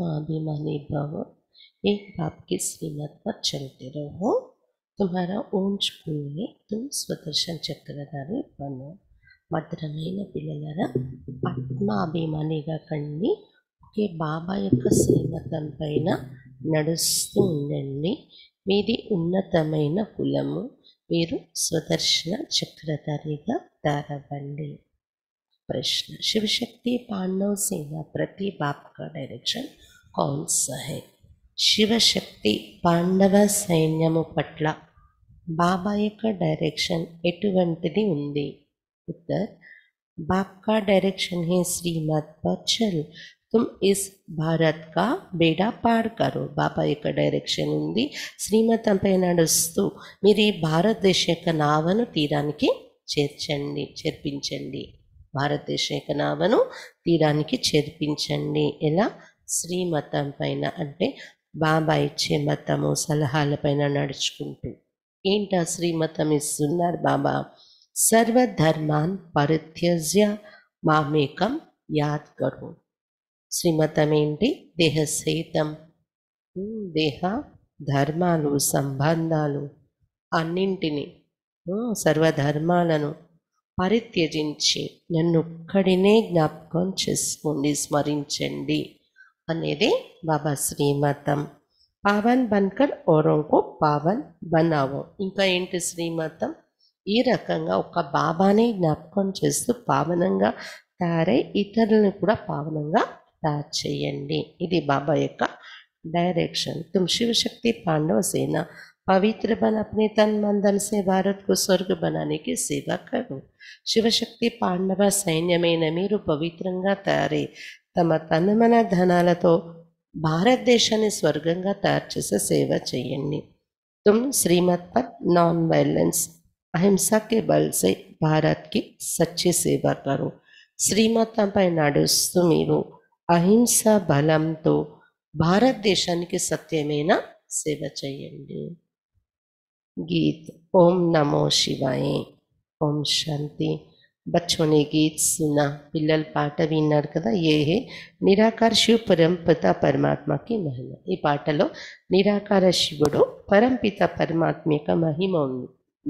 माँ अभिमानी भव एक बाप की श्रीमत पर चलते रहो तुम्हारा ऊंच पुण्य तुम స్వదర్శన్ చక్రధారి బను మధురమైన పిల్లలరా ఆత్మాభిమానిగా కండి ఒకే బాబా యొక్క శ్రీమతం పైన నడుస్తూ ఉండండి మీది ఉన్నతమైన కులము మీరు స్వదర్శన చక్రధారిగా దారవండి प्रश्न शिव शक्ति पांडव सिंह प्रति बाप का डायरेक्शन कौन सा है శివశక్తి పాండవ సైన్యము పట్ల బాబా యొక్క డైరెక్షన్ ఎటువంటిది ఉంది ఉత్తర్ బాప్ డైరెక్షన్ హే శ్రీమద్ పచ్చల్ తుమ్ ఇస్ భారత్ కా బేడా పాడ్ కరో బాబా యొక్క డైరెక్షన్ ఉంది శ్రీమతం పై నడుస్తూ మీరు ఈ భారతదేశ యొక్క నావను తీరానికి చేర్చండి చేర్పించండి భారతదేశ ఏకనాభను తీరానికి చేర్పించండి ఎలా శ్రీ మతం పైన అంటే బాబా ఇచ్చే మతము సలహాల పైన నడుచుకుంటూ ఏంటా శ్రీమతం ఇస్తున్నారు బాబా సర్వధర్మాన్ పరిత్యజ్య మామేకం యాద్ కరు శ్రీమతం ఏంటి సహితం దేహ ధర్మాలు సంబంధాలు అన్నింటినీ సర్వధర్మాలను పరిత్యజించి నన్నొక్కడినే జ్ఞాపకం చేసుకోండి స్మరించండి అనేది బాబా శ్రీమతం పావన్ బన్కర్ ఓరంకో పావన్ బనావో ఇంకా ఏంటి శ్రీమతం ఈ రకంగా ఒక బాబానే జ్ఞాపకం చేస్తూ పావనంగా తయారై ఇతరులను కూడా పావనంగా తయారు చేయండి ఇది బాబా యొక్క డైరెక్షన్ తుమ్ శివశక్తి పాండవ సేన पवित्र बन अपने तन मन से भारत को स्वर्ग बनाने की सेवा करो शिव शक्ति पांडव सैन्य में नीर पवित्र तैयार तम तन मन धनल तो भारत देशा स्वर्ग का तैयार सेव चयी तुम श्रीमत्प नॉन वायलेंस अहिंसा के बल से भारत की सच्ची सेवा करो पै नीर अहिंसा बल तो भारत देशा की सत्यम सेव चयी गीत ओम नमो शिवाय ओम शांति बच्चों ने गीत सुना पिल्लल पाट भी कदा ये है निराकार शिव परमपिता परमात्मा की महिमा ये पाटलो निराकार शिवड़ो परमपिता परमात्मे का महिमा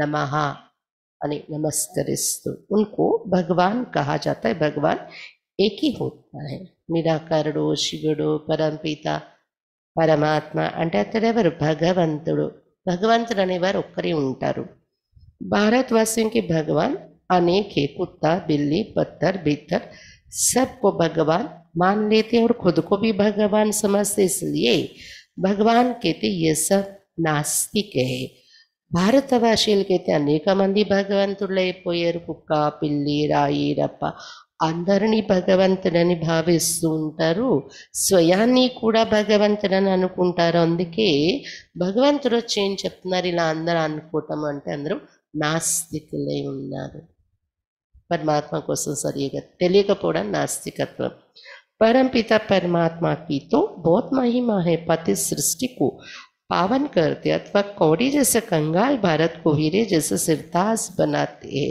नम अने नमस्कृत उनको भगवान कहा जाता है भगवान एक ही होता है निराकारड़ो शिवड़ो परमपिता परमात्मा अंत अतर भगवंतुड़ो भगवंत अनेवर okre ఉంటారు ભારત વાસીઓ કે ભગવાન अनेके કુત્તા બિલી પત્તર બિતર સબ પો ભગવાન માન લેતે ઓર ખોદકો ભી ભગવાન સમસ્તે اس لیے ભગવાન કેતે યે સ નાસ્તી કે ભારત વાશીલ કે તા નેકામંધી ભગવાન તુલે પોયર કુક્કા પિલ્લી રાયરપા అందరిని భగవంతుని భావిస్త ఉంటారు స్వయాని కూడా భగవంతనని అనుకుంటారండికి భగవంతుర చెయ్ం చెప్తున్నారు ఇలా అందరు అనుకోటం అంటే అందరూ నాస్తికులుై ఉన్నారు పరమాత్మ కోసం సరిగా తెలియకపోడ నాస్తికత్వం పరమ పిత పరమాత్మ తీతో బहोत మహిమ హై ప్రతి सृष्टि को पावन करते अथवा कौड़ी जैसे कंगाल भारत को हीरे जैसे सिरताज बनाते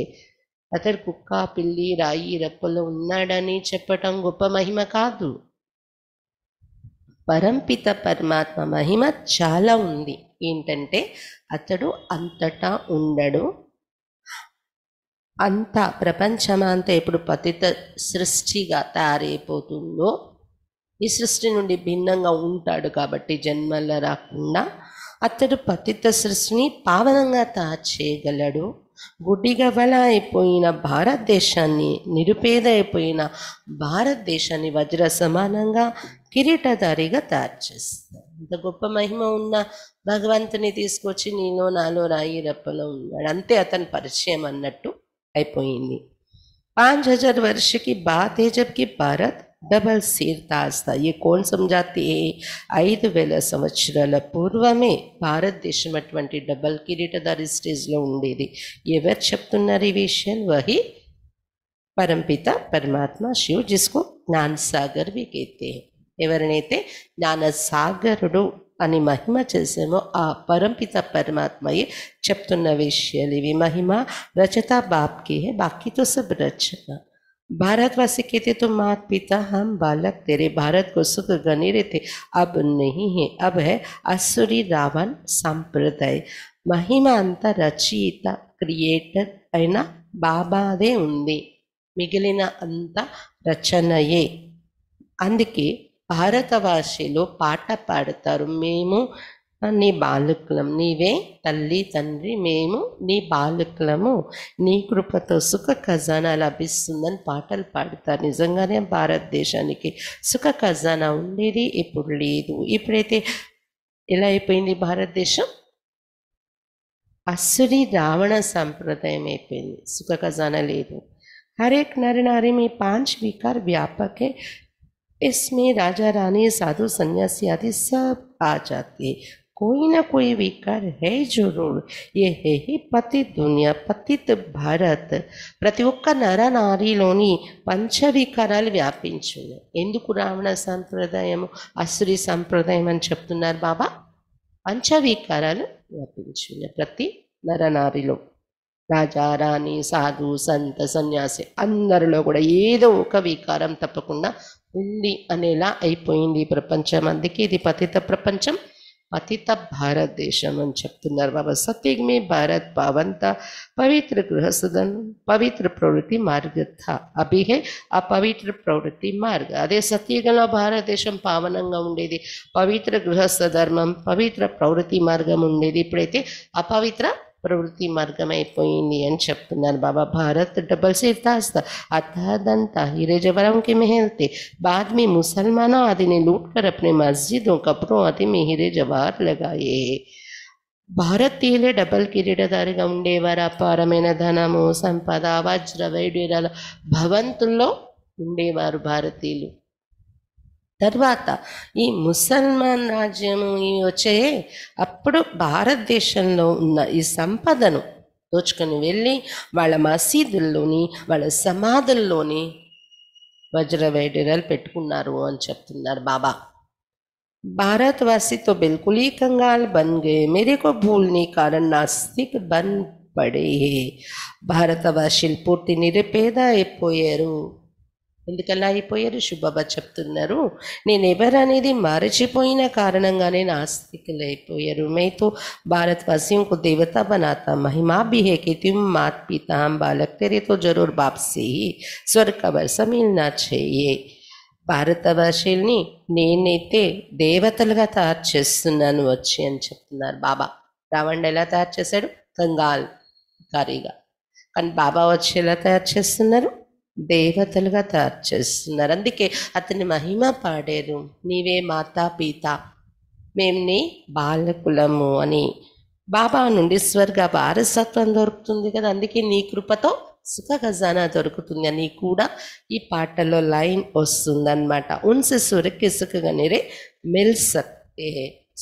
అతడు కుక్క పిల్లి రాయి రెప్పలో ఉన్నాడని చెప్పటం గొప్ప మహిమ కాదు పరంపిత పరమాత్మ మహిమ చాలా ఉంది ఏంటంటే అతడు అంతటా ఉండడు అంత ప్రపంచమంతా ఎప్పుడు పతిత సృష్టిగా తయారైపోతుందో ఈ సృష్టి నుండి భిన్నంగా ఉంటాడు కాబట్టి జన్మల రాకుండా అతడు పతిత సృష్టిని పావనంగా తయారు చేయగలడు గుడ్డిగవల అయిపోయిన భారతదేశాన్ని నిరుపేద అయిపోయిన భారతదేశాన్ని వజ్ర సమానంగా కిరీటధారిగా తయారు చేస్తాడు అంత గొప్ప మహిమ ఉన్న భగవంతుని తీసుకొచ్చి నేను నాలో రాయి రప్పలో ఉన్నాడు అంతే అతని పరిచయం అన్నట్టు అయిపోయింది పాంచ్ హజార్ వర్షకి బాత్ భారత్ ಡಬಲ್ ಸೇರ್ತಾ ये कौन समझाती है ಐದು వేల సంవత్సరాల పూర్వమే భారతదేశం అటువంటి డబల్ కిరీటధారి స్టేజ్లో ఉండేది ఎవరు చెప్తున్నారు ఈ విషయం వహి परमपिता परमात्मा शिव जिसको ज्ञान सागर भी कहते हैं ఎవరినైతే జ్ఞాన సాగరుడు అని మహిమ చేసామో ఆ పరంపిత పరమాత్మయే చెప్తున్న విషయాలు ఇవి మహిమ రచత బాప్కి బాకీతో సబ్ రచన भारतवासी कहते तो मात पिता हम बालक तेरे भारत को सुख गने रहे थे अब नहीं है अब है असुरी रावण संप्रदाय మహిమ అంత రచయిత క్రియేటర్ అయిన బాబాదే ఉంది మిగిలిన అంత రచనయే అందుకే భారత భాషలో పాట పాడతారు మేము నీ బాలుకులం నీవే తల్లి తండ్రి మేము నీ బాలుకులము నీ కృపతో సుఖ ఖజానా లభిస్తుందని పాటలు పాడుతారు నిజంగానే భారతదేశానికి సుఖ ఖజానా ఉండేది ఇప్పుడు లేదు ఇప్పుడైతే ఎలా అయిపోయింది భారతదేశం అసురి రావణ సంప్రదాయం అయిపోయింది సుఖ ఖజానా లేదు హరేక్ नर नारी మీ पांच వికార్ व्यापक है इसमें సాధు సన్యాసి అది సబ్ ఆ జాతి कोई ना कोई विकार है जरूर ये है ही पतित दुनिया పతిత్ భారత్ ప్రతి ఒక్క नारी पंच పంచవికారాలు వ్యాపించున్నాయి ఎందుకు రావణ సంప్రదాయం అసురి సంప్రదాయం అని చెప్తున్నారు బాబా పంచవికారాలు వ్యాపించున్నాయి ప్రతి నరనారిలో రాజా రాణి సాధు సంత సన్యాసి అందరిలో కూడా ఏదో ఒక వికారం తప్పకుండా ఉంది అనేలా అయిపోయింది ప్రపంచం అందుకే ఇది పతిత ప్రపంచం पतित भारत देशम ಅಂತು ಹೇಳ್ತಿದ್ದಾರೆ ಬಾಬಾ ಸತ್ಯಗಮ ಭಾರತ ಪಾವಂತ ಪರಿತ್ರ गृह ಸದನ್ ಪವಿತ್ರ ಪ್ರವೃತ್ತಿ ಮಾರ್ಗ ತಾ ಅಭಿಹೆ ಅಪವಿತ್ರ ಪ್ರವೃತ್ತಿ ಮಾರ್ಗ ಅದೇ ಸತ್ಯಗನ ಭಾರತ ದೇಶಂ ಪಾವನಂಗ ಉಂಡೆದಿ ಪವಿತ್ರ गृहस्थ ಧರ್ಮಂ ಪವಿತ್ರ ಪ್ರವೃತ್ತಿ ಮಾರ್ಗ ಉಂಡೆದಿ ಇ쁘ರೈತೆ ಅಪವಿತ್ರ प्रवृत्ति मार्गमें बाबा भारत डबल सेफ दास्ता अतःदंत हिरेजवरम के मेहनते बाद में मुसलमानों आदि ने लूट कर अपने मस्जिदों कपड़ों आदि में हिरे जवाहर लगाए भारत तेल डबल किरीट धर गे वर अपारम धनमु वज्र वैडियो भवंत उ भारतीय తర్వాత ఈ ముసల్మాన్ రాజ్యము వచ్చే అప్పుడు భారతదేశంలో ఉన్న ఈ సంపదను దోచుకొని వెళ్ళి వాళ్ళ మసీదుల్లోని వాళ్ళ సమాధుల్లోని వజ్ర వజ్రవైడూర్యాలు పెట్టుకున్నారు అని చెప్తున్నారు బాబా भारतवासी तो बिल्कुल కంగాల్ कंगाल बन गए मेरे को भूलने कारण పడే భారతవాసులు పూర్తి నిరుపేద అయిపోయారు ఎందుకలా అయిపోయారు శుభబ చెప్తున్నారు నేను ఎవరనేది మరచిపోయిన కారణంగానే అయిపోయారు మేతో కు దేవత బనాతా మహిమా भी है कि तुम मात पिता हम बालक तेरे तो जरूर बाप से నేనైతే దేవతలుగా తయారు చేస్తున్నాను వచ్చి అని చెప్తున్నారు బాబా రావణ్ ఎలా తయారు చేశాడు కంగాల్ కారీగా కానీ బాబా వచ్చి ఎలా తయారు చేస్తున్నారు దేవతలుగా తయారు చేస్తున్నారు అందుకే అతని మహిమ పాడారు నీవే మాతా పీత మేము నీ బాలకులము అని బాబా నుండి స్వర్గ వారసత్వం దొరుకుతుంది కదా అందుకే నీ కృపతో సుఖ ఖజానా దొరుకుతుంది అని కూడా ఈ పాటలో లైన్ వస్తుంది వస్తుందన్నమాట ఉన్సె సురకి సుఖగానిరే మెల్ సత్తే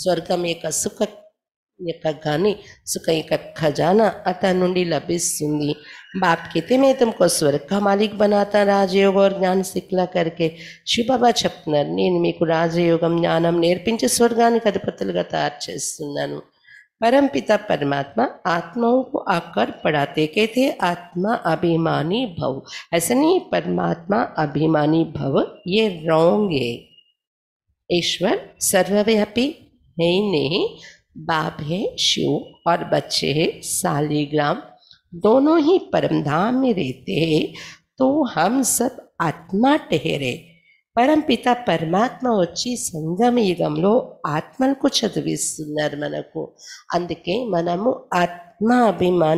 స్వర్గం యొక్క సుఖ యొక్క కానీ సుఖ యొక్క ఖజానా అతని నుండి లభిస్తుంది बाप कहते मैं तुमको स्वर्ग का मालिक बनाता राजयोग और ज्ञान सिखला करके शिव बाबा చెప్తున్నారు నేను మీకు రాజయోగం జ్ఞానం నేర్పించి స్వర్గానికి అధిపతులుగా తయారు परम पिता परमात्मा आत्माओं को आकर पढ़ाते कहते आत्मा अभिमानी भव ऐसा नहीं परमात्मा अभिमानी भव ये रोंग है ईश्वर सर्वव्यापी है ही नहीं बाप है शिव और बच्चे है सालीग्राम दोनों ही परमधाम में रहते तो हम सब आत्मा ठहरे परम पिता परमात्मा वी संगम युगम आत्म को चवर मन को अंदे मन आत्माभिमा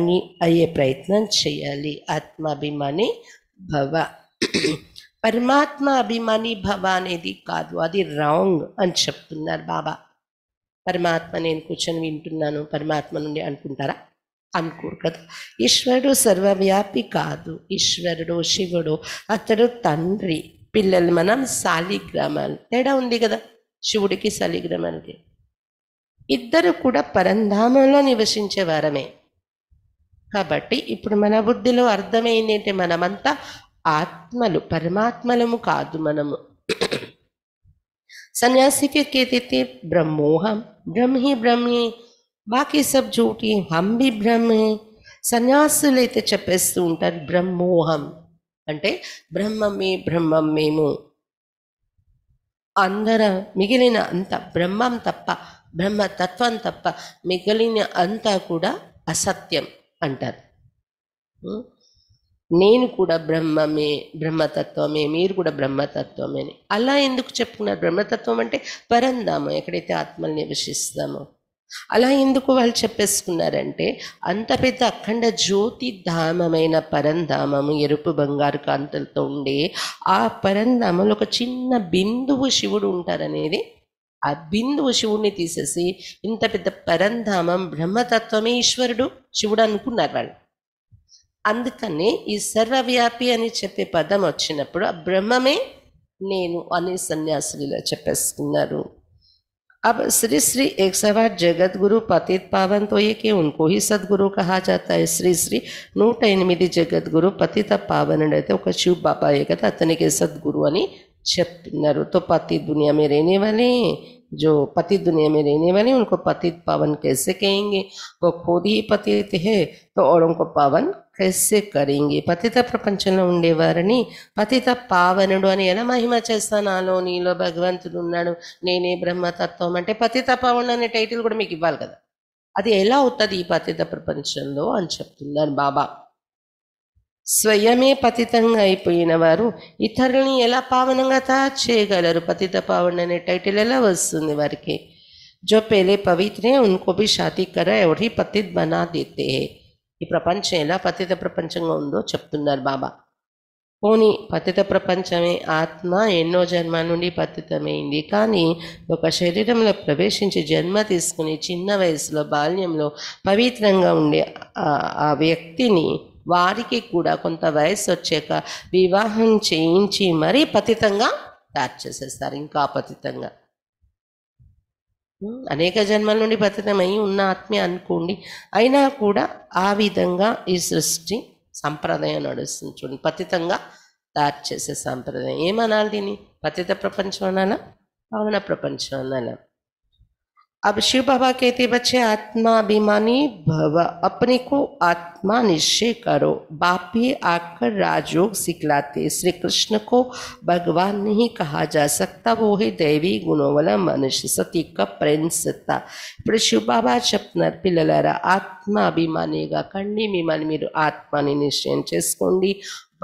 अये प्रयत्न चयी आत्माभिमा भव परमात्मा परमात्माभिमानी भव अने का अभी रांग अच्छा बाबा परमात्म ने कुछ विंटो परमात्मी अट्ठारा అనుకోరు కదా ఈశ్వరుడు సర్వవ్యాపి కాదు ఈశ్వరుడు శివుడు అతడు తండ్రి పిల్లలు మనం శాలిగ్రామాలు తేడా ఉంది కదా శివుడికి శాలిగ్రామాలకి ఇద్దరు కూడా పరంధామంలో నివసించే వారమే కాబట్టి ఇప్పుడు మన బుద్ధిలో అంటే మనమంతా ఆత్మలు పరమాత్మలము కాదు మనము సన్యాసికి కేతితే బ్రహ్మోహం బ్రహ్మి బ్రహ్మి బాకీ సబ్ జోటి హమ్ బి బ్రహ్మే సన్యాసులు అయితే చెప్పేస్తూ ఉంటారు బ్రహ్మోహం అంటే బ్రహ్మమే బ్రహ్మం మేము అందర మిగిలిన అంత బ్రహ్మం తప్ప బ్రహ్మతత్వం తప్ప మిగిలిన అంతా కూడా అసత్యం అంటారు నేను కూడా బ్రహ్మమే బ్రహ్మతత్వమే మీరు కూడా బ్రహ్మతత్వమే అలా ఎందుకు చెప్పుకున్నారు బ్రహ్మతత్వం అంటే పరంధామం ఎక్కడైతే ఆత్మల్ని నివసిస్తామో అలా ఎందుకు వాళ్ళు చెప్పేసుకున్నారంటే అంత పెద్ద అఖండ జ్యోతి ధామమైన పరంధామము ఎరుపు బంగారు కాంతలతో ఉండే ఆ పరంధామంలో ఒక చిన్న బిందువు శివుడు ఉంటారనేది ఆ బిందువు శివుడిని తీసేసి ఇంత పెద్ద పరంధామం బ్రహ్మతత్వమే ఈశ్వరుడు శివుడు అనుకున్నారు వాళ్ళు అందుకని ఈ సర్వవ్యాపి అని చెప్పే పదం వచ్చినప్పుడు ఆ బ్రహ్మమే నేను అనే సన్యాసులు ఇలా చెప్పేసుకున్నారు अब श्री श्री एक सौ आठ जगत गुरु पतित पावन तो ये कि उनको ही सदगुरु कहा जाता है श्री श्री नूट गुरु జగద్గురు గురు रहते शिव बाबा ये कहता अतने के सदगुरु अनि చెప్పినారు तो पति दुनिया में रहने वाले जो पति दुनिया में रहने वाले उनको पतित पावन कैसे कहेंगे वो खुद ही पतित है तो औरों को पावन कैसे కరింగి పతిత ప్రపంచంలో ఉండేవారని పతిత పావనుడు అని ఎలా మహిమ చేస్తా నాలో నీలో భగవంతుడు ఉన్నాడు నేనే బ్రహ్మతత్వం అంటే పతిత పావనుడు అనే టైటిల్ కూడా మీకు ఇవ్వాలి కదా అది ఎలా అవుతుంది ఈ పతిత ప్రపంచంలో అని చెప్తున్నాను బాబా స్వయమే పతితంగా అయిపోయిన వారు ఇతరులని ఎలా పావనంగా తయారు చేయగలరు పతిత పావన్ అనే టైటిల్ ఎలా వస్తుంది వారికి జో पहले పవిత్రే हैं షాతీకర ఎవరి शादी బనా और ఈ ప్రపంచం ఎలా పతిత ప్రపంచంగా ఉందో చెప్తున్నారు బాబా పోని పతిత ప్రపంచమే ఆత్మ ఎన్నో జన్మ నుండి పతితమైంది కానీ ఒక శరీరంలో ప్రవేశించి జన్మ తీసుకుని చిన్న వయసులో బాల్యంలో పవిత్రంగా ఉండే ఆ వ్యక్తిని వారికి కూడా కొంత వయసు వచ్చాక వివాహం చేయించి మరీ పతితంగా తయారు చేసేస్తారు ఇంకా పతితంగా అనేక జన్మల నుండి పతితమై ఉన్న ఆత్మే అనుకోండి అయినా కూడా ఆ విధంగా ఈ సృష్టి సంప్రదాయం నడుస్తుంది చూడండి పతితంగా తయారు చేసే సంప్రదాయం ఏమనాలి దీన్ని పతిత ప్రపంచం అనాలా పావన ప్రపంచం అనాలా अब शिव बाबा कहते बच्चे आत्मा अभिमानी भव अपने को आत्मा निश्चय करो बापी आकर राजयोग सिखलाते श्री कृष्ण को भगवान नहीं कहा जा सकता वो ही दैवी गुणों वाला मनुष्य सती का प्रेम सत्ता फिर शिव बाबा चपनर पिललरा आत्मा अभिमानीगा कंडी मी मन मेरे आत्मा ने निश्चय चेसि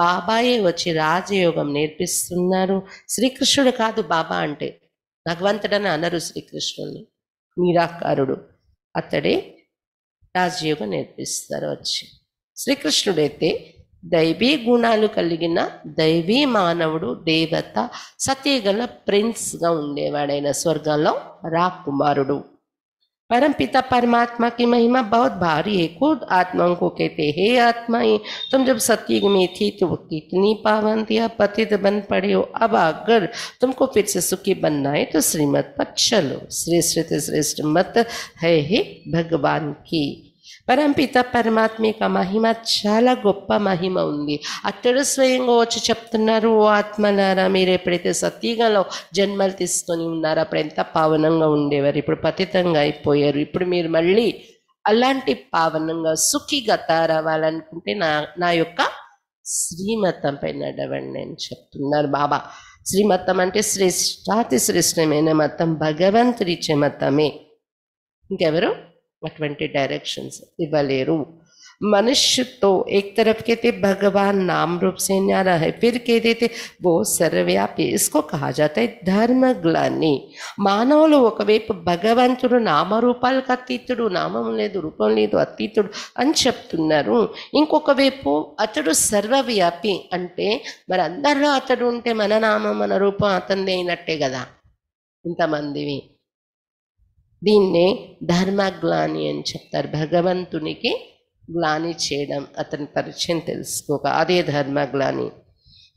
బాబాయి వచ్చి రాజయోగం నేర్పిస్తున్నారు శ్రీకృష్ణుడు కాదు బాబా అంటే భగవంతుడని అనరు శ్రీకృష్ణుడిని నిరాకారుడు అతడే రాజయోగం నేర్పిస్తారు వచ్చి శ్రీకృష్ణుడైతే దైవీ గుణాలు కలిగిన దైవీ మానవుడు దేవత సతీగల ప్రిన్స్గా ఉండేవాడైన స్వర్గంలో రాకుమారుడు परम पिता परमात्मा की महिमा बहुत भारी है खुद आत्माओं को कहते हे ही तुम जब सत्युग में थी तो कितनी पाबंदियां पतित बन पड़े हो अब अगर तुमको फिर से सुखी बनना है तो श्रीमत पर चलो श्रेष्ठ श्रेष्ठ मत है हे भगवान की పరంపిత పరమాత్మ యొక్క మహిమ చాలా గొప్ప మహిమ ఉంది అక్కడ స్వయంగా వచ్చి చెప్తున్నారు ఓ ఆత్మనారా మీరు ఎప్పుడైతే సతీగలో జన్మలు తీసుకొని ఉన్నారో అప్పుడు ఎంత పావనంగా ఉండేవారు ఇప్పుడు పతితంగా అయిపోయారు ఇప్పుడు మీరు మళ్ళీ అలాంటి పావనంగా సుఖిగా తయారవ్వాలనుకుంటే నా నా యొక్క శ్రీమతం పైన నడవండి అని చెప్తున్నారు బాబా శ్రీమతం అంటే శ్రేష్టాతి శ్రేష్టమైన మతం భగవంతుడిచ్చే మతమే ఇంకెవరు అటువంటి డైరెక్షన్స్ ఇవ్వలేరు మనుష్యుతో ఏక్ एक तरफ భగవాన్ भगवान नाम रूप से न्यारा సర్వవ్యాపి ఇస్కో కాజాతాయి ధర్మ గ్లాని మానవులు ఒకవైపు భగవంతుడు నామరూపాలకు అతీతుడు నామం లేదు రూపం లేదు అతీతుడు అని చెప్తున్నారు ఇంకొక వైపు అతడు సర్వవ్యాపి అంటే మరి అందరిలో అతడు ఉంటే మన నామం మన రూపం అతనిది అయినట్టే కదా ఇంతమందివి దీన్నే ధర్మగ్లాని అని చెప్తారు భగవంతునికి గ్లాని చేయడం అతని పరిచయం తెలుసుకోక అదే ధర్మగ్లాని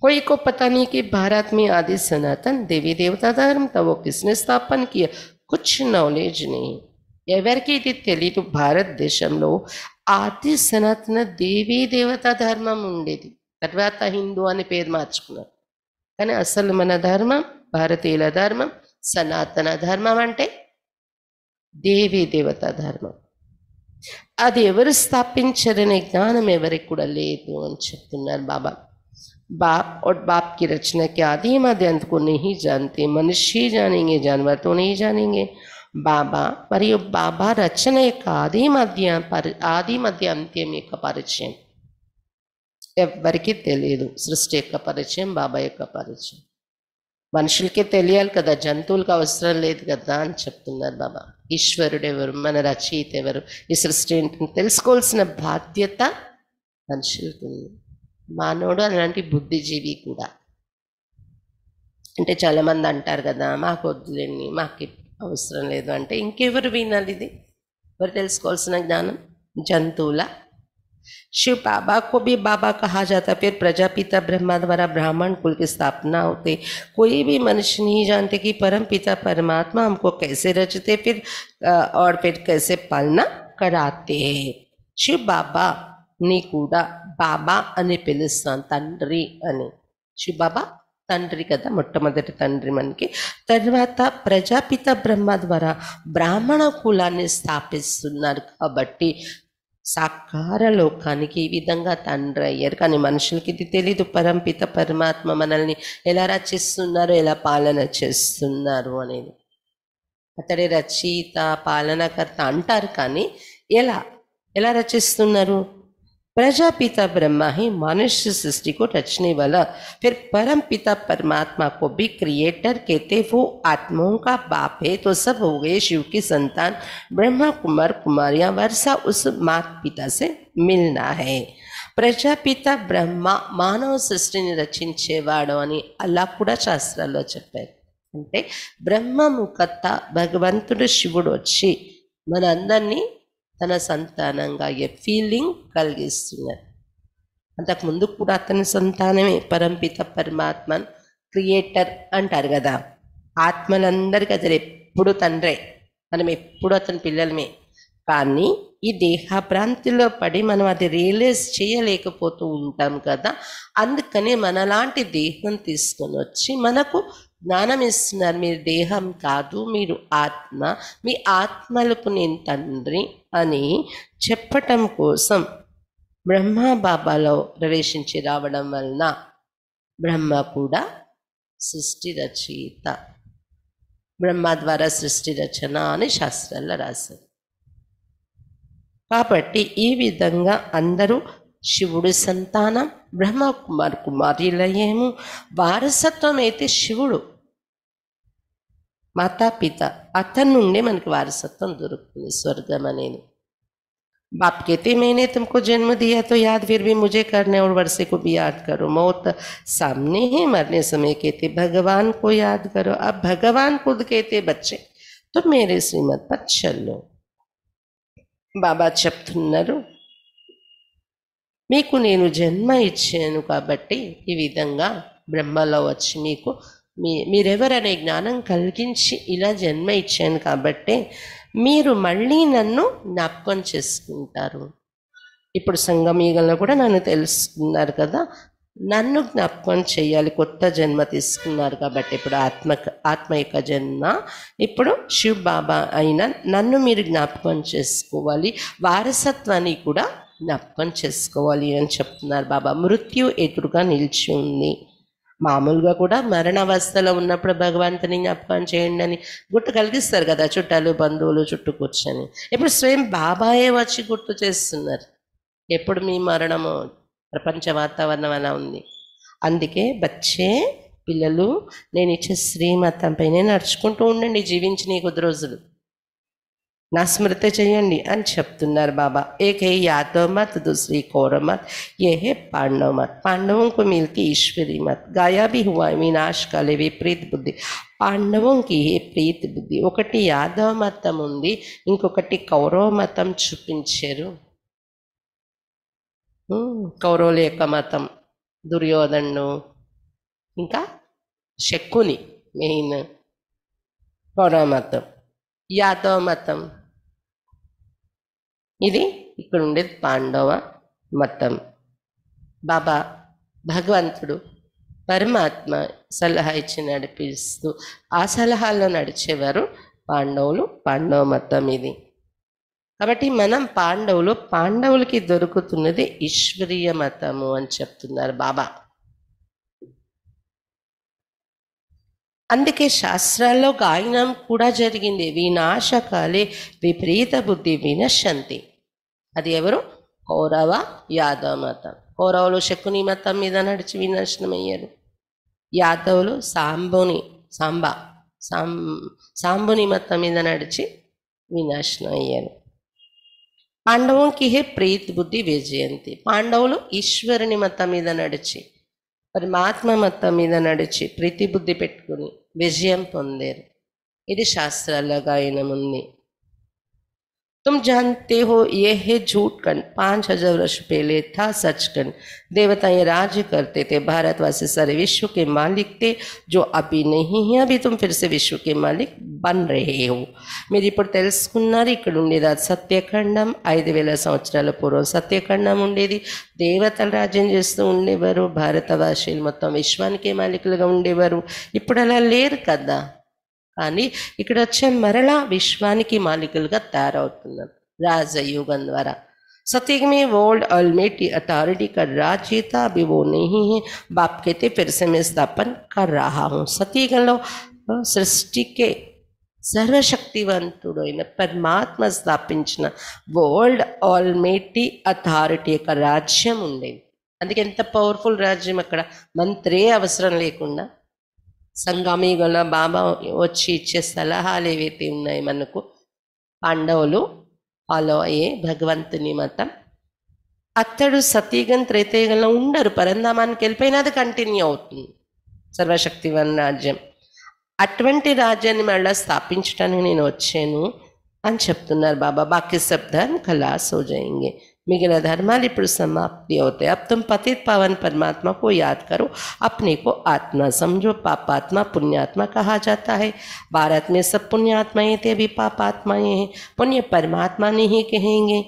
कोई को पता नहीं कि भारत ఆది సనాతన్ सनातन దేవతా देवता धर्म था స్థాపనకి किसने स्थापन किया ఎవరికి ఇది తెలియదు భారతదేశంలో ఆది సనాతన దేవీ దేవతా ధర్మం ఉండేది తర్వాత హిందూ అని పేరు మార్చుకున్నారు కానీ అసలు మన ధర్మం భారతీయుల ధర్మం సనాతన ధర్మం అంటే देवी देवता धर्म अदर ఎవరు ज्ञान జ్ఞానం ఎవరికి बाबा అని बाप और बाप की रचना के आदि मध्य अंत को नहीं जानते मनुष्य ही जानेंगे जानवर तो नहीं जानेंगे बाबा पर ये बाबा रचना एक आदि मध्य आदि मध्य अंत्यम एक परिचय एवर की सृष्टि का परिचय बाबा का परिचय మనుషులకే తెలియాలి కదా జంతువులకు అవసరం లేదు కదా అని చెప్తున్నారు బాబా ఈశ్వరుడు ఎవరు మన రచయిత ఎవరు ఈ సృష్టి ఏంటని తెలుసుకోవాల్సిన బాధ్యత మనుషులకు ఉంది మానవుడు అలాంటి బుద్ధిజీవి కూడా అంటే చాలామంది అంటారు కదా మాకు వద్దులేండి మాకు అవసరం లేదు అంటే ఇంకెవరు వినాలి ఇది ఎవరు తెలుసుకోవాల్సిన జ్ఞానం జంతువుల शिव बाबा को भी बाबा कहा जाता फिर प्रजापिता ब्रह्मा द्वारा ब्राह्मण कुल की स्थापना होते कोई भी मनुष्य नहीं जानते कि परम पिता परमात्मा हमको कैसे रचते फिर और फिर कैसे पालना कराते हैं शिव बाबा निकूडा बाबा अने అని పిలుస్తాను తండ్రి అని శివ బాబా తండ్రి కదా మొట్టమొదటి తండ్రి మనకి తర్వాత ప్రజాపిత బ్రహ్మ ద్వారా బ్రాహ్మణ కులాన్ని స్థాపిస్తున్నారు కాబట్టి సాకార లోకానికి ఈ విధంగా తండ్రి అయ్యారు కానీ మనుషులకి ఇది తెలీదు పరంపిత పరమాత్మ మనల్ని ఎలా రచిస్తున్నారు ఎలా పాలన చేస్తున్నారు అనేది అతడి రచయిత పాలనకర్త అంటారు కానీ ఎలా ఎలా రచిస్తున్నారు प्रजापिता ब्रह्मा ही मनुष्य सृष्टि को रचने वाला फिर परम पिता परमात्मा को भी क्रिएटर कहते वो आत्माओं का बाप है तो सब हो गए शिव की संतान ब्रह्मा कुमार कुमारियां वर्षा उस मात पिता से मिलना है प्रजापिता ब्रह्मा मानव सृष्टि ने అని अला కూడా शास्त्र अंत ब्रह्म मुखत्ता भगवंत शिवड़ी मन अंदर తన సంతానంగా ఏ ఫీలింగ్ కలిగిస్తున్నారు అంతకుముందు కూడా అతని సంతానమే పరంపిత పరమాత్మన్ క్రియేటర్ అంటారు కదా ఆత్మలందరికీ అతను ఎప్పుడు తండ్రే మనం ఎప్పుడు అతని పిల్లలమే కానీ ఈ దేహభ్రాంతిలో పడి మనం అది రియలైజ్ చేయలేకపోతూ ఉంటాం కదా అందుకని మనలాంటి దేహం తీసుకొని వచ్చి మనకు జ్ఞానం ఇస్తున్నారు మీరు దేహం కాదు మీరు ఆత్మ మీ ఆత్మలకు నేను తండ్రి అని చెప్పటం కోసం బ్రహ్మ బాబాలో ప్రవేశించి రావడం వలన బ్రహ్మ కూడా సృష్టి రచయిత బ్రహ్మ ద్వారా సృష్టి రచన అని శాస్త్రాల్లో రాశారు కాబట్టి ఈ విధంగా అందరూ శివుడు సంతానం బ్రహ్మ కుమార్ కుమారులయేము వారసత్వం అయితే శివుడు माता पिता నుండే मन वारसत्व దొరుకుతుంది స్వర్గం बाप कहते मैंने तुमको जन्म दिया तो याद फिर भी मुझे करने और वर्षे को भी याद करो मौत सामने ही मरने समय कहते भगवान को याद करो अब भगवान खुद कहते बच्चे तो मेरे श्रीमत पर चलो बाबा చెప్తున్నారు మీకు నేను జన్మ ఇచ్చాను కాబట్టి ఈ విధంగా బ్రహ్మలో వచ్చి మీ మీరెవరనే జ్ఞానం కలిగించి ఇలా జన్మ ఇచ్చాను కాబట్టి మీరు మళ్ళీ నన్ను జ్ఞాపకం చేసుకుంటారు ఇప్పుడు సంగమీగలను కూడా నన్ను తెలుసుకున్నారు కదా నన్ను జ్ఞాపకం చేయాలి కొత్త జన్మ తీసుకున్నారు కాబట్టి ఇప్పుడు ఆత్మ ఆత్మ యొక్క జన్మ ఇప్పుడు శివ్ బాబా అయిన నన్ను మీరు జ్ఞాపకం చేసుకోవాలి వారసత్వాన్ని కూడా జ్ఞాపకం చేసుకోవాలి అని చెప్తున్నారు బాబా మృత్యు ఎదురుగా నిలిచి ఉంది మామూలుగా కూడా మరణ అవస్థలో ఉన్నప్పుడు భగవంతుని జ్ఞాపకం చేయండి అని గుర్తు కలిగిస్తారు కదా చుట్టాలు బంధువులు చుట్టూ కూర్చొని ఇప్పుడు స్వయం బాబాయే వచ్చి గుర్తు చేస్తున్నారు ఎప్పుడు మీ మరణము ప్రపంచ వాతావరణం అలా ఉంది అందుకే బచ్చే పిల్లలు నేను ఇచ్చే శ్రీమతంపైనే నడుచుకుంటూ ఉండండి జీవించిన నీ కొద్ది రోజులు నా స్మృతి చేయండి అని చెప్తున్నారు బాబా ఏకే యాదవ మత్ దూసరి కౌర మత్ ఏ హే పాండవ మత్ పాండవం కు మిల్కి ఈశ్వरी మత్ గాయా వినాశ हुआ వినాశ్ కాలే విపరీత బుద్ధి పాండవంకి ప్రీతి బుద్ధి ఒకటి యాదవ మతం ఉంది ఇంకొకటి కౌరవ మతం చూపించారు కౌరవుల యొక్క మతం దుర్యోధను ఇంకా శక్కుని మెయిన్ కౌరవ మతం యాదవ మతం ఇది ఇక్కడ ఉండేది పాండవ మతం బాబా భగవంతుడు పరమాత్మ సలహా ఇచ్చి నడిపిస్తూ ఆ సలహాల్లో నడిచేవారు పాండవులు పాండవ మతం ఇది కాబట్టి మనం పాండవులు పాండవులకి దొరుకుతున్నది ఈశ్వరీయ మతము అని చెప్తున్నారు బాబా అందుకే శాస్త్రాల్లో గాయనం కూడా జరిగింది వినాశకాలే విపరీత బుద్ధి వినశంతి అది ఎవరు కౌరవ యాదవ మతం కౌరవులు శకుని మతం మీద నడిచి వినాశనమయ్యారు యాదవులు సాంబుని సాంబ సాం సాంబుని మతం మీద నడిచి వినాశనం అయ్యారు పాండవంకి హే ప్రీత్ బుద్ధి విజయంతి పాండవులు ఈశ్వరుని మతం మీద నడిచి పరమాత్మ మతం మీద నడిచి ప్రీతి బుద్ధి పెట్టుకుని విజయం పొందారు ఇది శాస్త్రాల గాయనం ఉంది तुम जानते हो यह है झूठ झूठकन पांच हजार वर्ष पहले था सच सचकन देवता ये राज्य करते थे भारतवासी सारे विश्व के मालिक थे जो अभी नहीं है अभी तुम फिर से विश्व के मालिक बन रहे हो मेरी पर तेलुनारी इकड़ेदा सत्यखंडम ऐद वेल संवर पूर्व सत्यखंडम उड़ेद देवत राज्यूवर भारतवासी मतलब विश्वा मालिकल उड़ेवर इपड़ा लेर कदा అని ఇక్కడ చె మరల విశ్వానికి মালিকలుగా తయారవుతుంది రాజ యుగం ద్వారా సతిగ్మే వరల్డ్ ఆల్మిట్టి అథారిటీ క రాజీతా బివోనిహి బాప్ కేతే ఫిర్సే మే స్థాపన కర్ raha hu సతిగలో सृष्टि के सर्वशक्तिवंतो ने परमात्मा स्थापिनचना वर्ल्ड ऑलमेटी अथॉरिटी का राज्यम उंडे अंदिक एंत पावरफुल राज्यम అక్కడ మంత్రి అవసరం లేకున్నా సంఘామిగల బాబా వచ్చి ఇచ్చే సలహాలు ఏవైతే ఉన్నాయి మనకు పాండవులు ఫాలో అయ్యే భగవంతుని మతం అత్తడు సతీగం త్రైతేగంలో ఉండరు పరంధామానికి వెళ్ళిపోయినా అది కంటిన్యూ అవుతుంది సర్వశక్తివన్ రాజ్యం అటువంటి రాజ్యాన్ని మళ్ళీ స్థాపించడానికి నేను వచ్చాను అని చెప్తున్నారు బాబా బాకీ శబ్దాన్ని కళా సోజయింగే मिगिल धर्माल इपड़ समाप्ति होते अब तुम पतित पावन परमात्मा को याद करो अपने को आत्मा समझो पापात्मा पुण्यात्मा कहा जाता है भारत में सब पुण्यात्माएं थे अभी पापात्माएं हैं पुण्य परमात्मा ने ही कहेंगे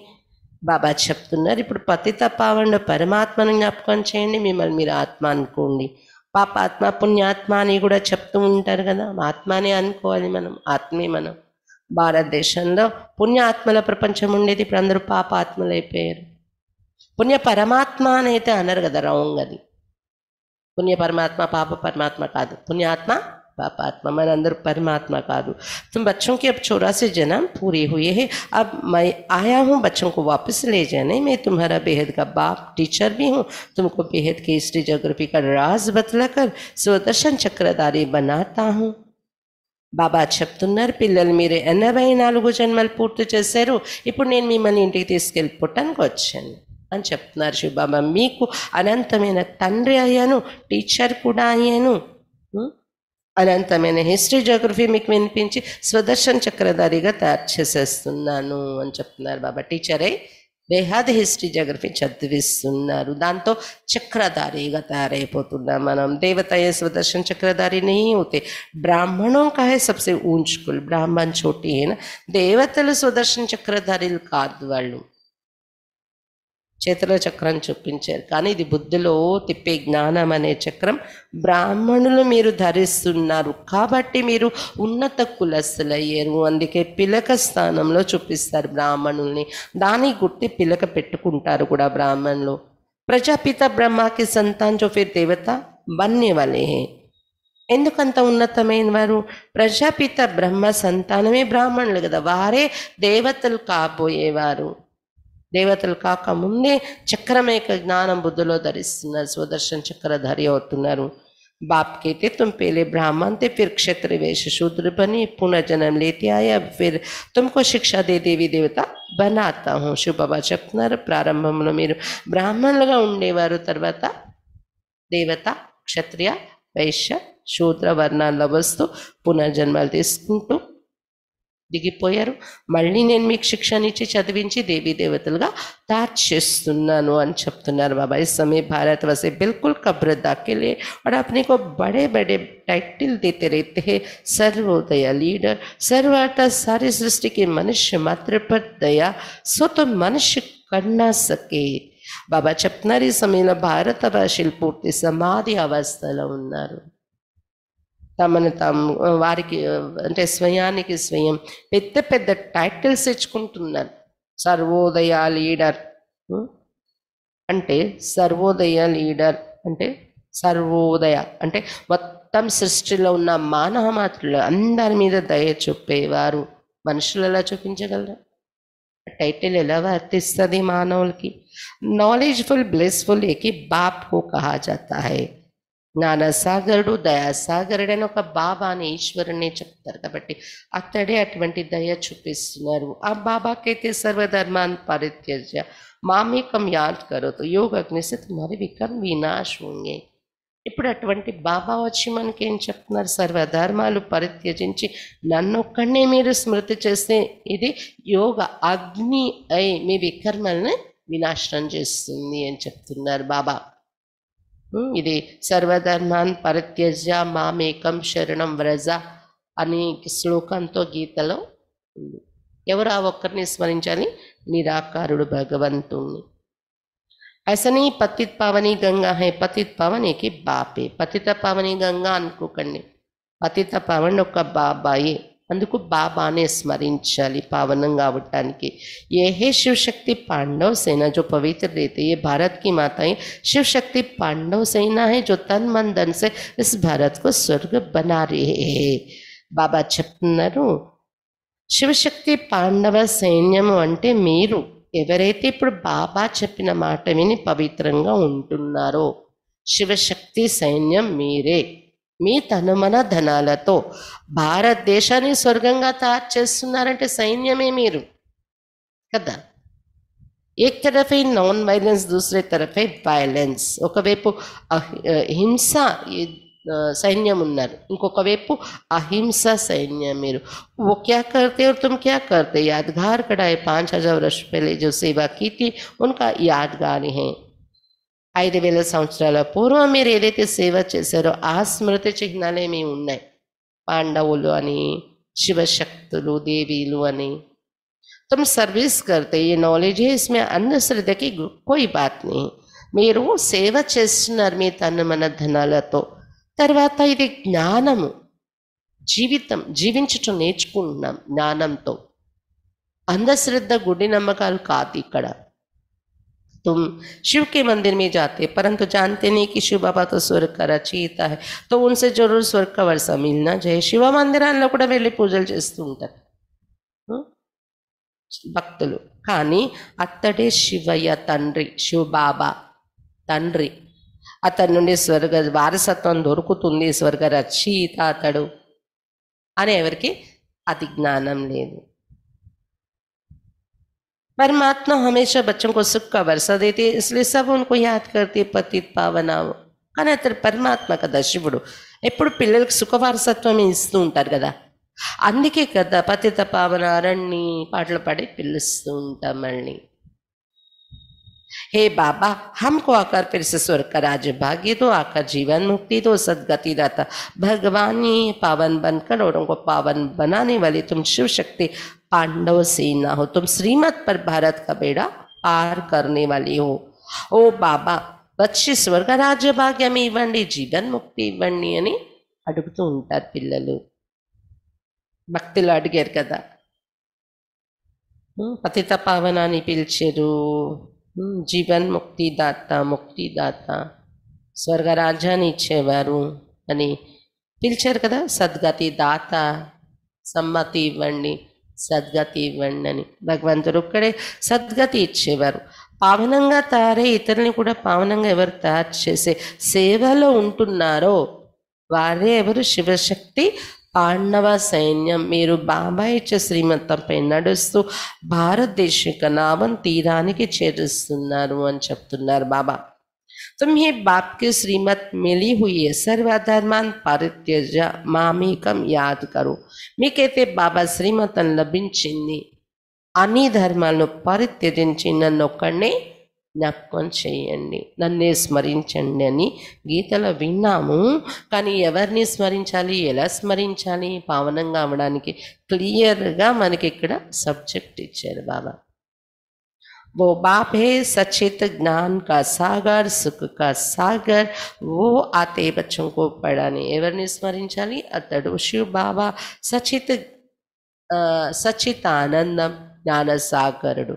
बाबा चुनर इपड़ पतित पावन परमात्मा ज्ञापकन चयी मिम्मेल मेरा आत्मा पापात्मा पुण्यात्मा चुप्त उठर कदा आत्मा अवाली मन आत्मे मनम भारत देश ప్రపంచం ఉండేది अंदर అందరూ పాపాత్మలు అయిపోయారు పుణ్య పరమాత్మ అని అయితే అన్నారు కదా రాంగ్ परमात्मा పుణ్య పరమాత్మ పాప పరమాత్మ पापात्मा मन अंदर परमात्मा का दू तुम बच्चों के अब चौरासी जन्म पूरे हुए हैं अब मैं आया हूँ बच्चों को वापस ले जाने मैं तुम्हारा बेहद का बाप टीचर भी हूँ तुमको बेहद की हिस्ट्री जोग्राफी का राज बतला कर स्वदर्शन चक्रधारी बनाता हूँ బాబా చెప్తున్నారు పిల్లలు మీరు ఎనభై నాలుగు జన్మలు పూర్తి చేశారు ఇప్పుడు నేను మిమ్మల్ని ఇంటికి తీసుకెళ్ళిపోవటానికి వచ్చాను అని చెప్తున్నారు బాబా మీకు అనంతమైన తండ్రి అయ్యాను టీచర్ కూడా అయ్యాను అనంతమైన హిస్టరీ జోగ్రఫీ మీకు వినిపించి స్వదర్శన్ చక్రధారిగా తయారు చేసేస్తున్నాను అని చెప్తున్నారు బాబా టీచరే बेहद हिस्ट्री जोग्रफी चावर दक्रधारी गारेपोतना मन देवता स्वदर्शन चक्रधारी नहीं होते ब्राह्मणों का है सबसे ऊंच कुल ब्राह्मण छोटी है ना देवतल स्वदर्शन चक्रधारी का చేతిలో చక్రం చూపించారు కానీ ఇది బుద్ధిలో తిప్పే జ్ఞానం అనే చక్రం బ్రాహ్మణులు మీరు ధరిస్తున్నారు కాబట్టి మీరు ఉన్నత కులస్సులయ్యారు అందుకే పిలక స్థానంలో చూపిస్తారు బ్రాహ్మణుల్ని దాని గుర్తి పిలక పెట్టుకుంటారు కూడా బ్రాహ్మణులు ప్రజాపిత బ్రహ్మకి సంతాన్ చూపే దేవత బన్ని ఎందుకంత ఉన్నతమైన వారు ప్రజాపిత బ్రహ్మ సంతానమే బ్రాహ్మణులు కదా వారే దేవతలు కాబోయేవారు దేవతలు కాక ముందే చక్రమేక జ్ఞానం బుద్ధులో ధరిస్తున్నారు స్వదర్శన చక్రధారి అవుతున్నారు బాప్కైతే कहते तुम पहले ब्राह्मण थे फिर क्षत्र वेश शूद्र बने पुनः जन्म लेते आया फिर तुमको దేవత బనాతా హూం చెప్తున్నారు ప్రారంభంలో మీరు బ్రాహ్మణులుగా ఉండేవారు తర్వాత దేవత క్షత్రియ వైశ్య శూద్ర వర్ణాల్లో వస్తూ పునర్జన్మలు తీసుకుంటూ दिखेपोर मल्ली ने शिक्षण इच्छी चदवी देवीदेवत तारचे बाबा इस समय भारत वैसे बिल्कुल कब्र दाखिल और अपने को बड़े बड़े टाइटल देते रहते हैं सर्वोदया लीडर सर्वार्था सारे सृष्टि के मनुष्य मात्र पर दया सो तो मनुष्य करना सके बाबा चपनारी समय भारत भाषा पूर्ति समाधि अवस्था తమను తాము వారికి అంటే స్వయానికి స్వయం పెద్ద పెద్ద టైటిల్స్ తెచ్చుకుంటున్నారు సర్వోదయ లీడర్ అంటే సర్వోదయ లీడర్ అంటే సర్వోదయ అంటే మొత్తం సృష్టిలో ఉన్న మానవ మాతృలు అందరి మీద దయ చూపేవారు మనుషులు ఎలా చూపించగలరు టైటిల్ ఎలా వర్తిస్తుంది మానవులకి నాలెడ్జ్ఫుల్ బ్లెస్ఫుల్ ఏకి బాప్ बाप కహా कहा జ్ఞానసాగరుడు దయాసాగరుడు అని ఒక బాబా అని ఈశ్వరుని చెప్తారు కాబట్టి అతడే అటువంటి దయ చూపిస్తున్నారు ఆ బాబాకైతే సర్వధర్మాన్ని పరిత్యజ్య మామీకం యాద్ కరోతు యోగ అగ్నిస్తే తుమారి వికం వినాశ్ ఇప్పుడు అటువంటి బాబా వచ్చి మనకేం చెప్తున్నారు సర్వధర్మాలు పరిత్యజించి నన్నొక్కడనే మీరు స్మృతి చేస్తే ఇది యోగ అగ్ని అయి మీ వికర్మల్ని వినాశనం చేస్తుంది అని చెప్తున్నారు బాబా Hmm. ఇది సర్వధర్మాన్ పరిత్యజ మామేకం శరణం వ్రజ అనే శ్లోకంతో గీతలో ఉంది ఎవరు ఆ ఒక్కరిని స్మరించాలి నిరాకారుడు భగవంతుణ్ణి అసని పతిత్ పావని గంగా హే పతిత్ పావనికి బాపే పతిత పావని గంగా అనుకోకండి పతిత పావని ఒక బాబాయే అందుకొ బా బానే స్మరించాలి పావనంగా అవటడానికి ఏయేషు శక్తి పాండవ సేన జో పవిత్ర రేతే ఈ భారత్ కి మాతాయి శివ శక్తి పాండవ సేన హై జో తన్మందన్ సే ఇస్ భారత్ కో స్వర్గ బనారే హై బాబా చెప్పినారు శివ శక్తి పాండవ సేన్యము అంటే మీరు ఎవరైతే ఇప్పుడు బాబా చెప్పిన మాటని పవిత్రంగా ఉంటునారో శివ శక్తి సేన్యం మీరే మీ తనుమన ధనాలతో భారతదేశాన్ని స్వర్గంగా తయారు చేస్తున్నారంటే సైన్యమే మీరు కదా एक तरफ है नॉन वायलेंस दूसरे तरफ वायलेंस ఒకవైపు హింస सैन्य ఉన్నారు ఇంకొక వైపు అహింస सैन्य మీరు वो क्या करते और तुम क्या करते यादगार कढ़ाए पांच हजार वर्ष पहले जो सेवा की थी उनका यादगार है ఐదు వేల సంవత్సరాల పూర్వం మీరు ఏదైతే సేవ చేశారో ఆ స్మృతి చిహ్నాలు ఏమి ఉన్నాయి పాండవులు అని శివశక్తులు దేవీలు అని తమ సర్వీస్ करते ఈ నాలెడ్జ్ है इसमें अन्य श्रद्धा మీరు సేవ చేస్తున్నారు మీ తను మన ధనాలతో తర్వాత ఇది జ్ఞానము జీవితం జీవించటం నేర్చుకుంటున్నాం జ్ఞానంతో అంధశ్రద్ధ గుడి నమ్మకాలు కాదు ఇక్కడ ఉమ్ శివ కే మందిర్ మే జాతే పరంతు జాన్తేనే కి శివ బాబా తో స్వర్గ కరచీత హై తో ఉన్సే జరూర్ స్వర్గ క వర్స మిల్నా చాయే శివ మందిరాన లొకడ వెలి పూజల్ చేస్తు ఉంటా భక్తులు కాని అత్తడే శివయ తంత్రి శివ బాబా తంత్రి అతనుడే స్వర్గ వారస తన్ దొర్కుతుంది స్వర్గ రచీత అతడు అనేవర్కి అతి జ్ఞానం లేదు परमात्मा हमेशा बच्चों को सुख का वर्षा देते हैं इसलिए सब उनको याद करते पतित पावना आना परमात्मा कदा शिवड़ इपड़ पिल की सुख वारसत्व इतू उ कदा अंदे कदा पति पावन अरणी पाटल पड़े पिलू मल्ली हे बाबा हमको आकर फिर से स्वर्ग का राज्य भाग्य दो आकर जीवन मुक्ति दो सदगति दाता भगवान पावन बनकर और उनको पावन बनाने वाली तुम शिव शक्ति पांडव सेना हो तुम श्रीमत पर भारत का बेड़ा पार करने वाली हो ఓ బాబా వచ్చి స్వర్గ రాజ్య భాగ్యం ఇవ్వండి జీవన్ ముక్తి ఇవ్వండి అని అడుగుతూ ఉంటారు పిల్లలు భక్తులు అడిగారు కదా పతిత పావనాన్ని పిలిచారు జీవన్ముక్తి దాత ముక్తి దాత స్వర్గరాజ్యాన్ని ఇచ్చేవారు అని పిలిచారు కదా సద్గతి దాత సమ్మతి ఇవ్వండి సద్గతి ఇవ్వండి అని భగవంతుడు ఒక్కడే సద్గతి ఇచ్చేవారు పావనంగా తారే ఇతరుని కూడా పావనంగా ఎవరు తయారు చేసే సేవలో ఉంటున్నారో వారే ఎవరు శివశక్తి పాండవ సైన్యం మీరు బాబా ఇచ్చే శ్రీమంతంపై నడుస్తూ భారతదేశ నామం తీరానికి చేరుస్తున్నారు అని చెప్తున్నారు బాబా तुम्ही बाप की श्रीमत मिली हुई है सर्वधर्मान परित्यज मामेकम యాద్ కరు మీకైతే బాబా శ్రీమతం లభించింది అన్ని ధర్మాలను పరిత్యజించి నన్ను ఒక్కడినే జ్ఞాపకం చేయండి నన్నే స్మరించండి అని గీతలో విన్నాము కానీ ఎవరిని స్మరించాలి ఎలా స్మరించాలి పావనంగా అవ్వడానికి క్లియర్గా మనకి ఇక్కడ సబ్జెక్ట్ ఇచ్చారు బాబా वो बाप है सचित ज्ञान का सागर सुख का सागर वो आते बच्चों को पढ़ाने एवरने स्मरिंचाली अतडो शिव बाबा सचित సచిత सागर జ్ఞానసాగరుడు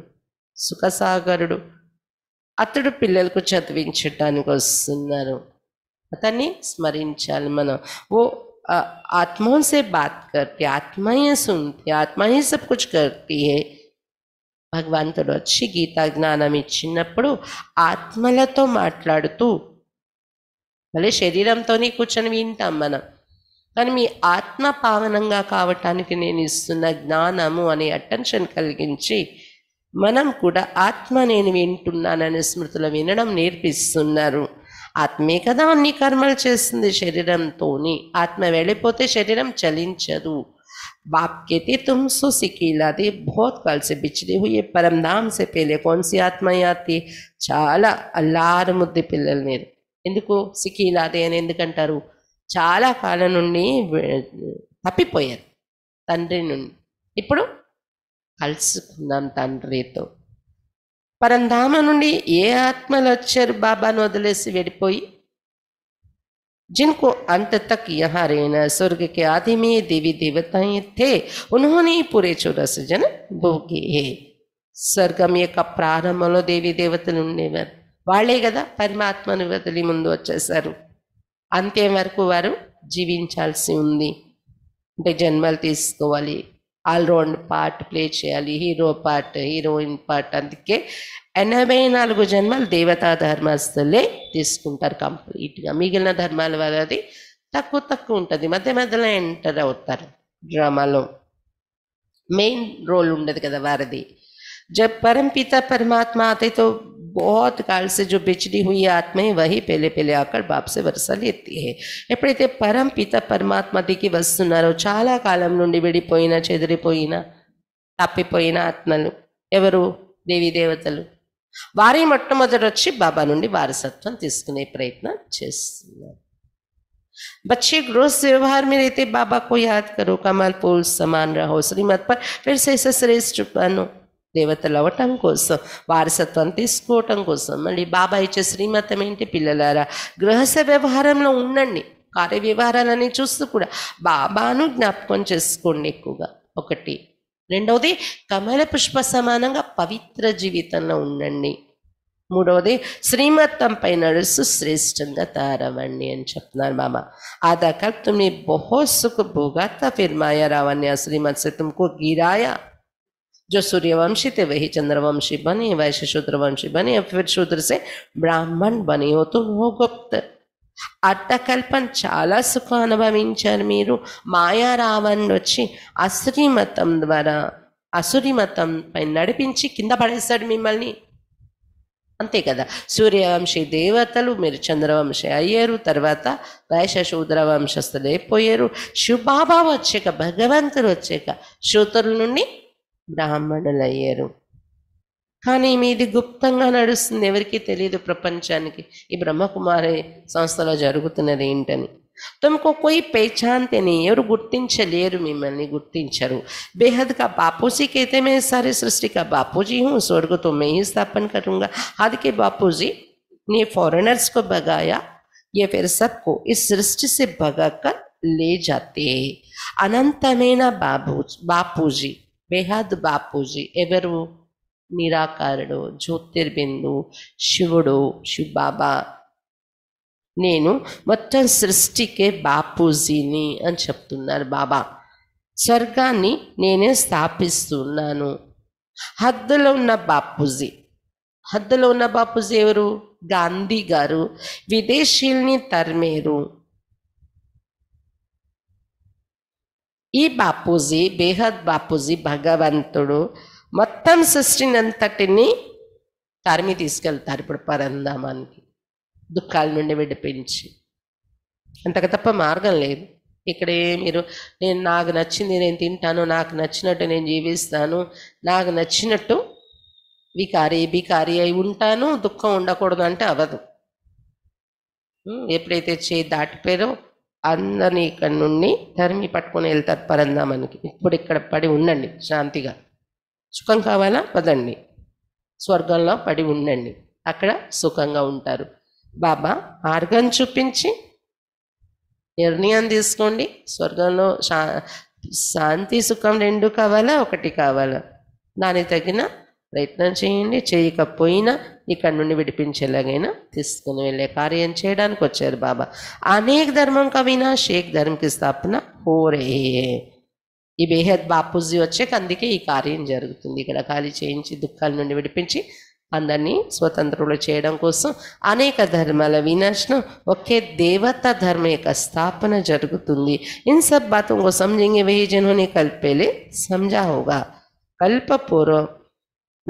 సుఖసాగరుడు अतड़ पिल को వస్తున్నారు అతన్ని స్మరించాలి मन वो आत्माओं से बात करके आत्माएं सुनती आत्माएं सब कुछ करती है భగవంతుడు వచ్చి గీతా జ్ఞానం ఇచ్చినప్పుడు ఆత్మలతో మాట్లాడుతూ మళ్ళీ శరీరంతోనే కూర్చొని వింటాం మనం కానీ మీ ఆత్మ పావనంగా కావటానికి నేను ఇస్తున్న జ్ఞానము అనే అటెన్షన్ కలిగించి మనం కూడా ఆత్మ నేను వింటున్నాననే స్మృతులు వినడం నేర్పిస్తున్నారు ఆత్మే కదా అన్ని కర్మలు చేస్తుంది శరీరంతో ఆత్మ వెళ్ళిపోతే శరీరం చలించదు बाप कहते तुम सुसिकीला दे बहुत काल से बिछड़े हुए परम धाम से पहले कौन सी ఆత్మయ ఆతి చాలా అల్లారు ముద్దు పిల్లలు నేను ఎందుకు సికీలాదే అని ఎందుకంటారు చాలా కాలం నుండి తప్పిపోయారు తండ్రి నుండి ఇప్పుడు కలుసుకుందాం తండ్రితో పరంధామ నుండి ఏ ఆత్మలు వచ్చారు బాబాను వదిలేసి వెళ్ళిపోయి जिनको अंत तक यहाँ रहना स्वर्ग के आदि में देवी देवताएं थे उन्होंने पूरे चौदस जन భోగే స్వర్గం యొక్క ప్రారంభంలో దేవి దేవతలు ఉండేవారు వాళ్ళే కదా పరమాత్మను వదిలి ముందు వచ్చేసారు అంతే వరకు వారు జీవించాల్సి ఉంది అంటే జన్మలు తీసుకోవాలి ఆల్రౌండ్ పార్ట్ ప్లే చేయాలి హీరో పార్ట్ హీరోయిన్ పార్ట్ అందుకే అనేమే నాలుగు జన్మల దేవతా ధర్మస్థలలే తీసుంటార్ కంప్లీట్ గా మిగిలిన ధర్మాల వరది తకొ తక్కు ఉంటది మధ్య మధ్యలో ఎంటరు ఉత్తర డ్రామలో మెయిన్ రోల్ ఉండదు కదా వారిది జ పరమ పిత పరమాత్మ athe తో బहोत काल से जो बिछड़ी हुई आत्मा ही वही पहले पहले आकर बाप से बरसा लेती है इ쁘డేతే పరమ పిత పరమాత్మ దికి వస్తునారో చాలా కాలం నుండి వెడిపోయినా చెదిరిపోయినా తప్పిపోయినా ఆత్మను ఎవరు దేవి దేవతలు వారి మొట్టమొదట వచ్చి బాబా నుండి వారసత్వం తీసుకునే ప్రయత్నం చేస్తున్నారు బచ్చే గ్రోస్ व्यवहार మీరైతే रहते बाबा को याद करो कमाल సమాన్ రహో శ్రీమత్ श्रीमत पर फिर से దేవతలు అవ్వటం కోసం వారసత్వం తీసుకోవటం కోసం మళ్ళీ బాబా ఇచ్చే శ్రీమతం ఏంటి పిల్లలారా గృహస్థ వ్యవహారంలో ఉండండి కార్య వ్యవహారాలని చూస్తూ కూడా బాబాను జ్ఞాపకం చేసుకోండి ఎక్కువగా ఒకటి రెండవది కమల పుష్ప సమానంగా పవిత్ర జీవితంలో ఉండండి మూడవది శ్రీమత్తంపై నడుస్తూ శ్రేష్టంగా తయారవ్వండి అని చెప్తున్నారు आधा कल बहुत सुख भोगा फिर माया रावण ने श्रीमत से तुमको गिराया जो सूर्यवंशी थे वही चंद्रवंशी बने शूद्र वंशी बने फिर शूद्र से ब्राह्मण बने हो गुप्त అట్టకల్పన చాలా సుఖం అనుభవించారు మీరు మాయారావణ్ వచ్చి అసురి మతం ద్వారా అసురి మతం పైన నడిపించి కింద పడేశాడు మిమ్మల్ని అంతే కదా సూర్యవంశీ దేవతలు మీరు చంద్రవంశీ అయ్యారు తర్వాత వైశశూద్ర వంశస్థులు అయిపోయారు శివబాబా వచ్చాక భగవంతుడు వచ్చాక శూతుల నుండి బ్రాహ్మణులు అయ్యారు కానీ గుప్తంగా నడుస్తుంది ఎవరికీ తెలియదు ప్రపంచానికి ఈ బ్రహ్మకుమారి సంస్థలో జరుగుతున్నది ఏంటని तुमको कोई पहचानते नहीं और गुर्तिंच लेर मिमल्नी गुर्तिंचरू बेहद का बापू जी कहते मैं सारे सृष्टि का बापू जी हूँ स्वर्ग तो मैं ही स्थापन करूँगा हद के बापू जी ने फॉरेनर्स को भगाया ये फिर सबको इस सृष्टि से भगा कर ले जाते अनंतमेना बाबू बापू जी बेहद बापू जी एवर वो నిరాకారుడు జ్యోతిర్బిందు శివుడు శివబాబా నేను మొత్తం సృష్టికే బాపూజీని అని చెప్తున్నారు బాబా స్వర్గాన్ని నేనే స్థాపిస్తున్నాను హద్దులో ఉన్న బాపూజీ హద్దులో ఉన్న బాపూజీ ఎవరు గాంధీ గారు విదేశీల్ని తరిమేరు ఈ బాపూజీ బేహద్ బాపూజీ భగవంతుడు మొత్తం సృష్టిని అంతటిని తరిమి తీసుకెళ్తారు ఇప్పుడు పరంధామానికి దుఃఖాల నుండి విడిపించి అంతకు తప్ప మార్గం లేదు ఇక్కడే మీరు నేను నాకు నచ్చింది నేను తింటాను నాకు నచ్చినట్టు నేను జీవిస్తాను నాకు నచ్చినట్టు వికారి బికారి అయి ఉంటాను దుఃఖం ఉండకూడదు అంటే అవ్వదు ఎప్పుడైతే చేయి దాటిపోయారో అందరినీ ఇక్కడ నుండి తరిమి పట్టుకొని వెళ్తారు పరందామానికి ఇప్పుడు ఇక్కడ పడి ఉండండి శాంతిగా సుఖం కావాలా పదండి స్వర్గంలో పడి ఉండండి అక్కడ సుఖంగా ఉంటారు బాబా మార్గం చూపించి నిర్ణయం తీసుకోండి స్వర్గంలో శా శాంతి సుఖం రెండు కావాలా ఒకటి కావాలా దానికి తగిన ప్రయత్నం చేయండి చేయకపోయినా ఇక్కడ నుండి విడిపించేలాగైనా తీసుకుని వెళ్ళే కార్యం చేయడానికి వచ్చారు బాబా అనేక ధర్మం కవినా షేక్ ధర్మకి స్థాపన హోరే ఈ బేహద్ బాపూజీ వచ్చాక అందుకే ఈ కార్యం జరుగుతుంది ఇక్కడ ఖాళీ చేయించి దుఃఖాల నుండి విడిపించి అందరినీ స్వతంత్రులు చేయడం కోసం అనేక ధర్మాల వినాశనం ఒకే దేవత ధర్మ యొక్క స్థాపన జరుగుతుంది ఇన్ సబ్ బాతోं को समझेंगे वही जिन्होंने कल కల్పపూర్వం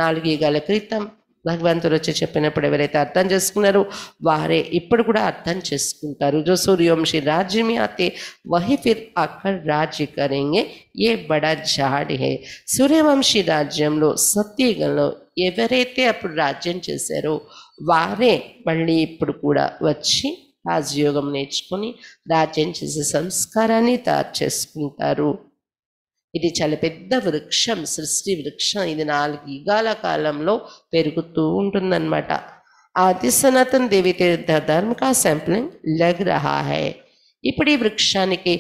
నాలుగు గల క్రితం భగవంతురొచ్చే చెప్పినప్పుడు ఎవరైతే అర్ధం చేసుకున్నారు వారే ఇప్పుడు కూడా అర్ధం చేసుకుంటారు. జసూర్యवंशी రాజ్యం యాతి వహి ఫిర్ ఆఖర్ రాజ్య karenge. ఇది బడా జహార్డే. సూర్యवंशी రాజ్యంలో సత్యగణ ఎవరైతే ఇప్పుడు రాజ్యం చేసారో వారే వళ్ళీ ఇప్పుడు కూడా వచ్చి ఆయోగం నేర్చుకొని రాజేని చేసే సంస్కారాని తాచేసుకుంటారు. इधर चाल वृक्ष सृष्टि वृक्ष इधाल कल्पतून आदि सनातन देवी तीर्थ धर्म का सैंपलिंग लग रहा है इपड़ी वृक्षा की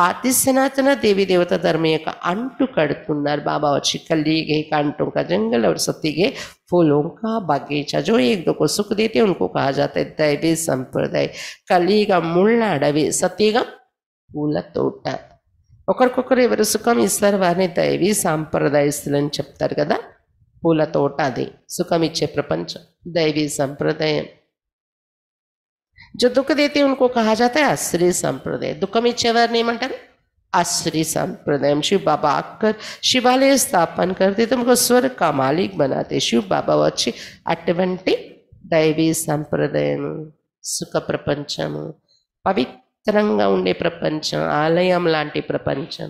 आदि सनातन देवी देवता धर्म या अंट कड़ा बाबा वी कल अंटों का जंगल और सत्ती फूलों का बगीचा जो एक दो को सुख देते उनको कहा जाता है दैवी संप्रदाय कलीग मुला अड़वे सत्यगा फूल तोट ఒకరికొకరు ఎవరు సుఖం ఇస్తారు వారిని దైవీ సాంప్రదాయస్తులు అని చెప్తారు కదా పూల తోట అది సుఖం ఇచ్చే ప్రపంచం దైవీ సంప్రదాయం జో దుఃఖదైతే ఇంకొక హాజాతే అశ్రీ సంప్రదాయం దుఃఖం ఇచ్చేవారిని ఏమంటారు అశ్రీ సంప్రదాయం శివ బాబా ఆకర్ శివాలయ స్థాపన కరితే తమకు స్వర కమాలి బనాతే శివ బాబా వచ్చి అటువంటి దైవీ సంప్రదాయము సుఖ ప్రపంచము పవిత్ర स्थिर उड़े प्रपंच आल लाट प्रपंच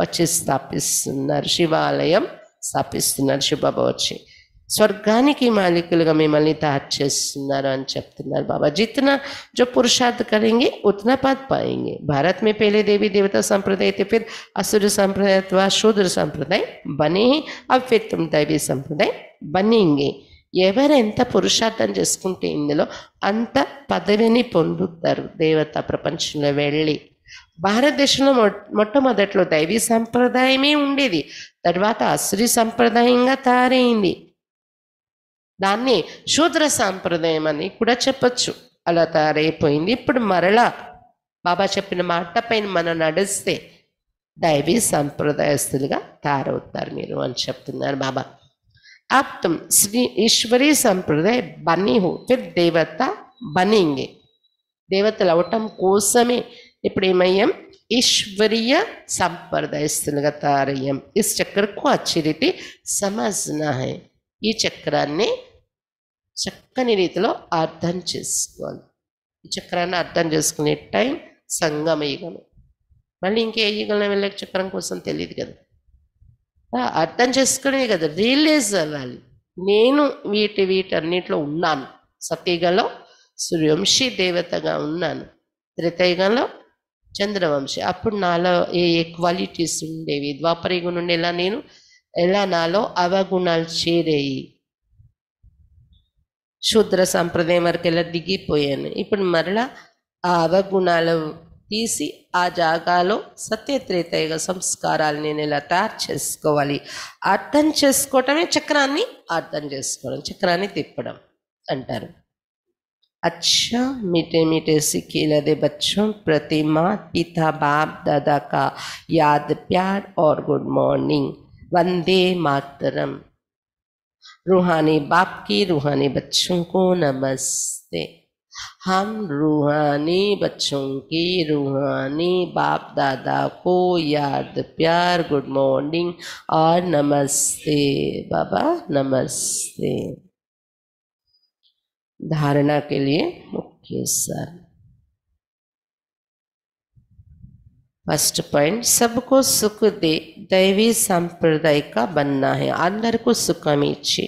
वी स्थापित शिवालय स्थापित शिवबाबा वी स्वर्गा मालिक मिम्मल तैयार बाबा जितना जो पुरुषार्थ करेंगे उतना पद पाएंगे भारत में पहले देवी देवता संप्रदाय थे फिर असुर संप्रदाय अथवा शूद्र संप्रदाय बने ही अब फिर तुम दैवी संप्रदाय बनेंगे ఎవరెంత పురుషార్థం చేసుకుంటే ఇందులో అంత పదవిని పొందుతారు దేవత ప్రపంచంలో వెళ్ళి భారతదేశంలో మొట్టమొదట్లో దైవీ సంప్రదాయమే ఉండేది తర్వాత అసురి సంప్రదాయంగా తయారైంది దాన్ని శూద్ర సాంప్రదాయం అని కూడా చెప్పచ్చు అలా తయారైపోయింది ఇప్పుడు మరలా బాబా చెప్పిన మాట పైన మనం నడిస్తే దైవీ సంప్రదాయస్తులుగా తయారవుతారు మీరు అని చెప్తున్నారు బాబా अब तुम श्री ईश्वरी संप्रदाय बनी हो फिर देवता बनेंगे देवत अवट कोसमें इपड़ेमें ईश्वरीय संप्रदाय स्थलगता इस चक्र को अच्छी समझना है यह चक्रा चक्ने रीति अर्थम चुस्काली चक्रा अर्थम चुस्कने टाइम संगमयुगम मल्ल इंकेगन चक्रम कोसम कदा అర్థం చేసుకునే కదా రియలైజ్ అవ్వాలి నేను వీటి వీటన్నిటిలో ఉన్నాను సతీగలో సూర్యవంశీ దేవతగా ఉన్నాను త్రితయుగంలో చంద్రవంశి అప్పుడు నాలో ఏ ఏ క్వాలిటీస్ ఉండేవి ద్వాపరయుగం నుండి ఎలా నేను ఎలా నాలో అవగుణాలు చేరేయి శూద్ర సంప్రదాయం వరకు ఎలా దిగిపోయాను ఇప్పుడు మరలా ఆ అవగుణాలు इसी आ जागा लो सत्यत्रे तयगा संस्काराले नेला तार చేసుకోవాలి అర్ధం చేసుకొటమే చక్రాని అర్ధం చేసుకోవడం చక్రాని తిప్పడం అంటారు అచ్చ మితేమితేసి కేలేదే బచ్చో ప్రతిమా ఇత బాప్ दादा का याद प्यार और गुड मॉर्निंग वंदे मातरम روحانی बाप की روحانی बच्चों को नमस्ते हम रूहानी बच्चों की रूहानी बाप दादा को याद प्यार गुड मॉर्निंग और नमस्ते बाबा नमस्ते धारणा के लिए मुख्य सर फर्स्ट पॉइंट सबको सुख दे दैवी संप्रदाय का बनना है अंदर को सुखमीची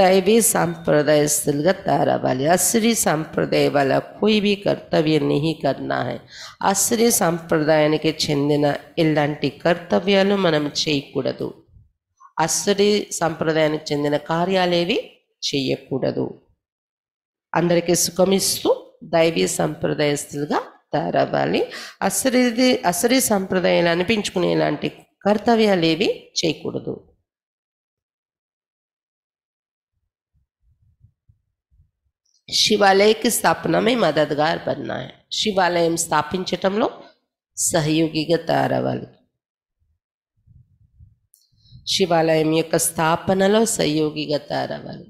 దైవీ संप्रदायस्थलगत दायरा वाले आश्रय संप्रदाय वाला कोई भी कर्तव्य नहीं సంప్రదాయానికి చెందిన ఇలాంటి కర్తవ్యాలు మనం చేయకూడదు ఆశ్రయ సంప్రదాయానికి చెందిన కార్యాలేవి చేయకూడదు అందరికీ సుఖమిస్తూ దైవీ సంప్రదాయస్తులుగా తయారవ్వాలి అసరి అసరి సంప్రదాయాలు అనిపించుకునే ఇలాంటి కర్తవ్యాలు ఏవి చేయకూడదు शिवालय की स्थापना में मददगार बनना है शिवालय स्थापित सहयोगी तैयार शिवालय या स्थापन सहयोगी तैयार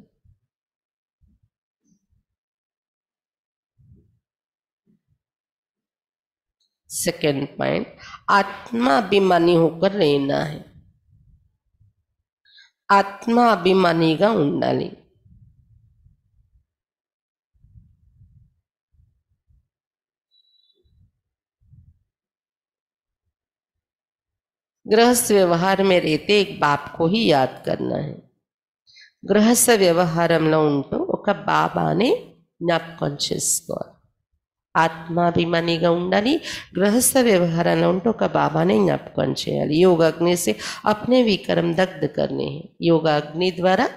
सेकेंड पॉइंट आत्माभिमानी होकर रहना है आत्मा आत्माभिमानी उड़ाली गृहस्थ व्यवहार में रहते एक बाप को ही याद करना है गृहस्थ व्यवहार बाबाने नाप कॉन्शियस आत्माभिमानी उड़ी गृहस्थ व्यवहार में उठो बाबा ने ज्ञापकन चेयर अग्नि से अपने विक्रम दग्ध करने हैं अग्नि द्वारा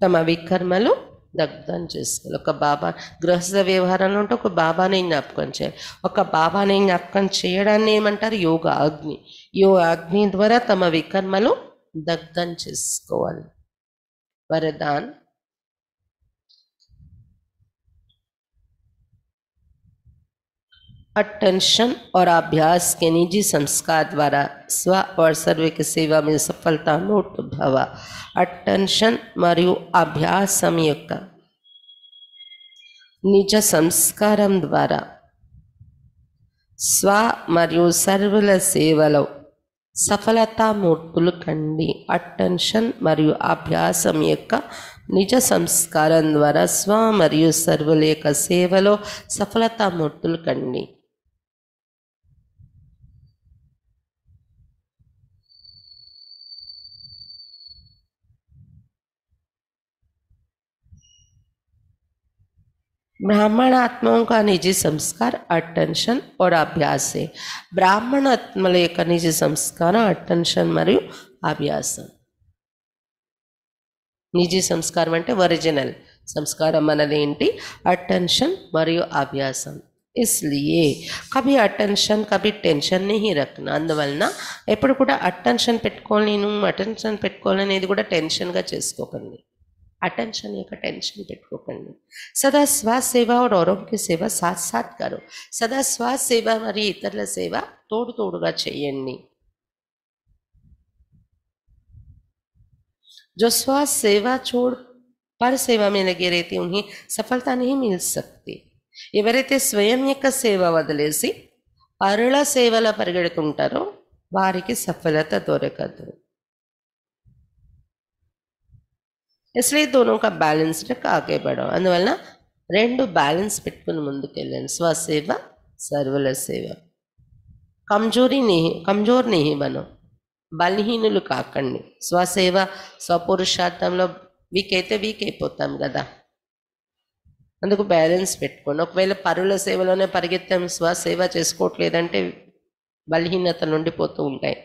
तम विकर्म लो దగ్ధం చేసుకోవాలి ఒక బాబా గృహస్థ వ్యవహారంలో ఉంటే ఒక బాబాని జ్ఞాపకం చేయాలి ఒక బాబాని జ్ఞాపకం చేయడాన్ని ఏమంటారు యోగ అగ్ని యోగ అగ్ని ద్వారా తమ వికర్మలు దగ్ధం చేసుకోవాలి వరదాన్ अटेंशन और अभ्यास के निजी संस्कार द्वारा स्व और सर्व की सेवा में सफलता नोट भव अटेंशन मरी अभ्यास समय निज संस्कार द्वारा स्व मरी सर्व सेवल सफलता मूर्त कंडी अटेंशन मरी अभ्यास निज संस्कार द्वारा स्व मरी सर्वल या सफलता मूर्त कंडी ब्राह्मण आत्माओं का निजी संस्कार अटेंशन और अभ्यासे యొక్క నిజ సంస్కారం అటెన్షన్ మరియు అభ్యాసం నిజ సంస్కారం అంటే ఒరిజినల్ సంస్కారం మనదేంటి అటెన్షన్ మరియు అభ్యాసం ఇస్లియే కభీ అటెన్షన్ కభి టెన్షన్ నీ రక్న అందువలన ఎప్పుడు కూడా అటెన్షన్ పెట్టుకోలేను అటెన్షన్ పెట్టుకోవాలనేది కూడా టెన్షన్గా చేసుకోకండి अटेंशन एक अटेंशन देखो सदा श्वास सेवा और आरोग्य की सेवा साथ साथ करो सदा श्वास सेवा हमारी इतरला सेवा तोड़ तोड़गा చేయండి जो श्वास सेवा छोड़ पर सेवा में लगे रहते उन्हें सफलता नहीं मिल सकती स्वयं స్వయం యొక్క సేవ వదిలేసి పరుల సేవల పరిగెడుతుంటారో వారికి సఫలత దొరకదు ఎస్లీ दोनों ఒక बैलेंस्ड आगे बढ़ो అందువల్ల రెండు బ్యాలెన్స్ పెట్టుకుని ముందుకెళ్ళండి స్వసేవ సర్వల సేవ కమ్జోరీ నేహి కమ్జోర్ నేహి బనో బలహీనులు కాకండి స్వసేవ స్వపురుషార్థంలో వీక్ అయితే వీక్ అయిపోతాం కదా అందుకు బ్యాలెన్స్ పెట్టుకోండి ఒకవేళ పరుల సేవలోనే పరిగెత్తాం స్వసేవ చేసుకోవట్లేదంటే బలహీనతలు ఉండిపోతూ ఉంటాయి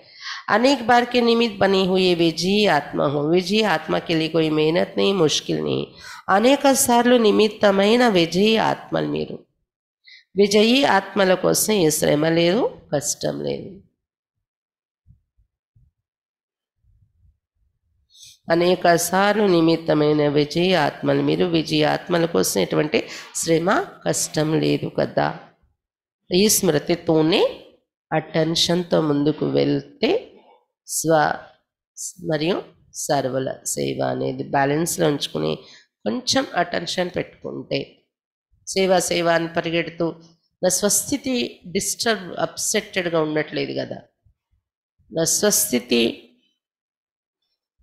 अनेक बार के निमित्त बने हुए वे जी ఆత్మ हो విజయ ఆత్మకి लिए कोई मेहनत नहीं मुश्किल नहीं అనేక సార్లు నిమిత్తమైన విజయీ ఆత్మలు మీరు విజయీ ఆత్మల కోసం ఏ శ్రమ లేదు కష్టం లేదు అనేక సార్లు నిమిత్తమైన విజయ ఆత్మలు మీరు విజయ ఆత్మల కోసం ఎటువంటి శ్రమ కష్టం లేదు కదా ఈ స్మృతితోనే అటెన్షన్తో ముందుకు వెళ్తే స్వ మరియు సర్వల సేవ అనేది బ్యాలెన్స్లో ఉంచుకుని కొంచెం అటెన్షన్ పెట్టుకుంటే సేవ సేవ అని పరిగెడుతూ నా స్వస్థితి డిస్టర్బ్ అప్సెటెడ్గా ఉండట్లేదు కదా నా స్వస్థితి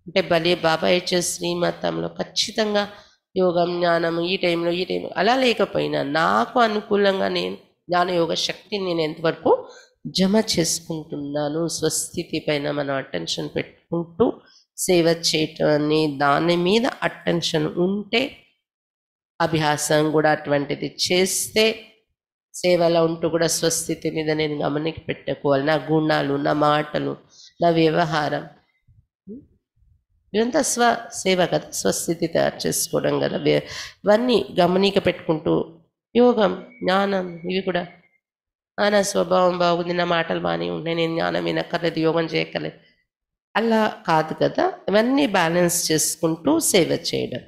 అంటే భలే బాబాయ్ చే శ్రీమతంలో ఖచ్చితంగా యోగం జ్ఞానం ఈ టైంలో ఈ టైంలో అలా లేకపోయినా నాకు అనుకూలంగా నేను జ్ఞాన యోగ శక్తిని నేను ఎంతవరకు జమ చేసుకుంటున్నాను స్వస్థితి పైన మనం అటెన్షన్ పెట్టుకుంటూ సేవ చేయటం అని దాని మీద అటెన్షన్ ఉంటే అభ్యాసం కూడా అటువంటిది చేస్తే సేవలో ఉంటూ కూడా స్వస్థితి మీద నేను గమనికి పెట్టుకోవాలి నా గుణాలు నా మాటలు నా వ్యవహారం ఇదంతా స్వ సేవ కదా స్వస్థితి తయారు చేసుకోవడం కదా ఇవన్నీ గమనిక పెట్టుకుంటూ యోగం జ్ఞానం ఇవి కూడా నా స్వభావం బాగుంది నా మాటలు బాగానే ఉంటాయి నేను జ్ఞానం వినక్కర్లేదు యోగం చేయక్కర్లేదు అలా కాదు కదా ఇవన్నీ బ్యాలెన్స్ చేసుకుంటూ సేవ చేయడం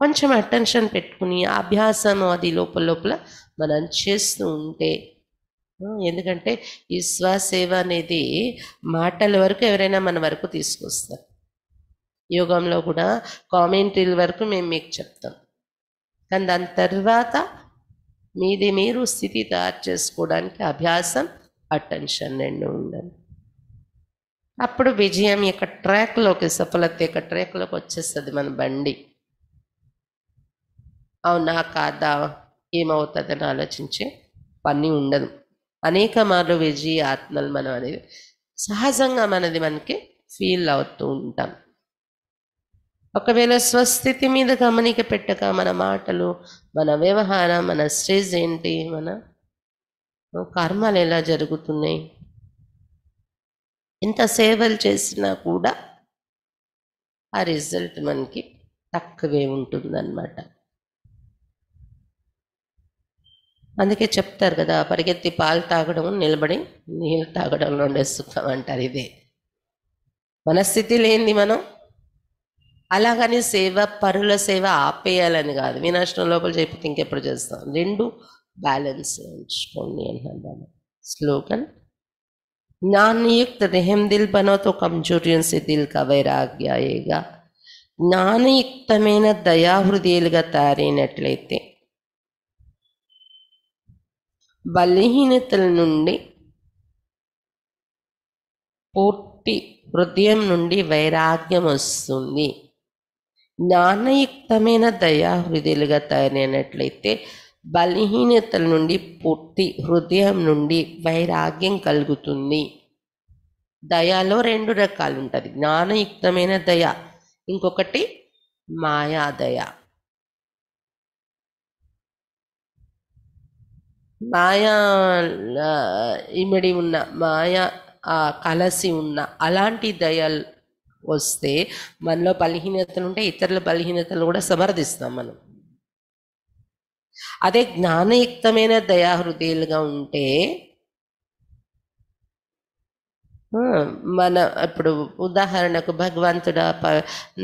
కొంచెం అటెన్షన్ పెట్టుకుని అభ్యాసం అది లోపల లోపల మనం చేస్తూ ఉంటే ఎందుకంటే ఈ స్వసేవ అనేది మాటల వరకు ఎవరైనా మన వరకు తీసుకొస్తారు యోగంలో కూడా కామెంటరీల వరకు మేము మీకు చెప్తాం కానీ దాని తర్వాత మీది మీరు స్థితి తయారు చేసుకోవడానికి అభ్యాసం అటెన్షన్ రెండు ఉండాలి అప్పుడు విజయం యొక్క ట్రాక్లోకి సఫలత యొక్క ట్రాక్లోకి వచ్చేస్తుంది మన బండి అవునా కాదా ఏమవుతుందని ఆలోచించే పని ఉండదు అనేక మార్లు విజయ ఆత్మలు మనం అనేది సహజంగా మనది మనకి ఫీల్ అవుతూ ఉంటాం ఒకవేళ స్వస్థితి మీద గమనిక పెట్టక మన మాటలు మన వ్యవహారం మన స్టేజ్ ఏంటి మన కర్మలు ఎలా జరుగుతున్నాయి ఎంత సేవలు చేసినా కూడా ఆ రిజల్ట్ మనకి తక్కువే ఉంటుందన్నమాట అందుకే చెప్తారు కదా పరిగెత్తి పాలు తాగడం నిలబడి నీళ్ళు తాగడంలో ఉండే సుఖం అంటారు ఇదే మన స్థితి లేనిది మనం అలాగని సేవ పరుల సేవ ఆపేయాలని కాదు వినాశనం లోపల చెప్పి ఇంకెప్పుడు చేస్తాం రెండు బ్యాలెన్స్ ఉంచుకోండి అంటున్నాను స్లోగన్ జ్ఞానయుక్త దేహం దిల్ బనోతో కంజూరియన్ కమ్జోరియం దిల్ కా జ్ఞానయుక్తమైన దయా తయారైనట్లయితే బలహీనతల నుండి పూర్తి హృదయం నుండి వైరాగ్యం వస్తుంది జ్ఞానయుక్తమైన దయాహృదయులుగా తయారైనట్లయితే బలహీనతల నుండి పూర్తి హృదయం నుండి వైరాగ్యం కలుగుతుంది దయాలో రెండు రకాలు ఉంటుంది జ్ఞానయుక్తమైన దయ ఇంకొకటి మాయాదయ మాయా ఇమిడి ఉన్న మాయా కలసి ఉన్న అలాంటి దయలు వస్తే మనలో బలహీనతలు ఉంటే ఇతరుల బలహీనతలు కూడా సమర్థిస్తాం మనం అదే జ్ఞానయుక్తమైన దయాహృదయులుగా ఉంటే మన ఇప్పుడు ఉదాహరణకు భగవంతుడు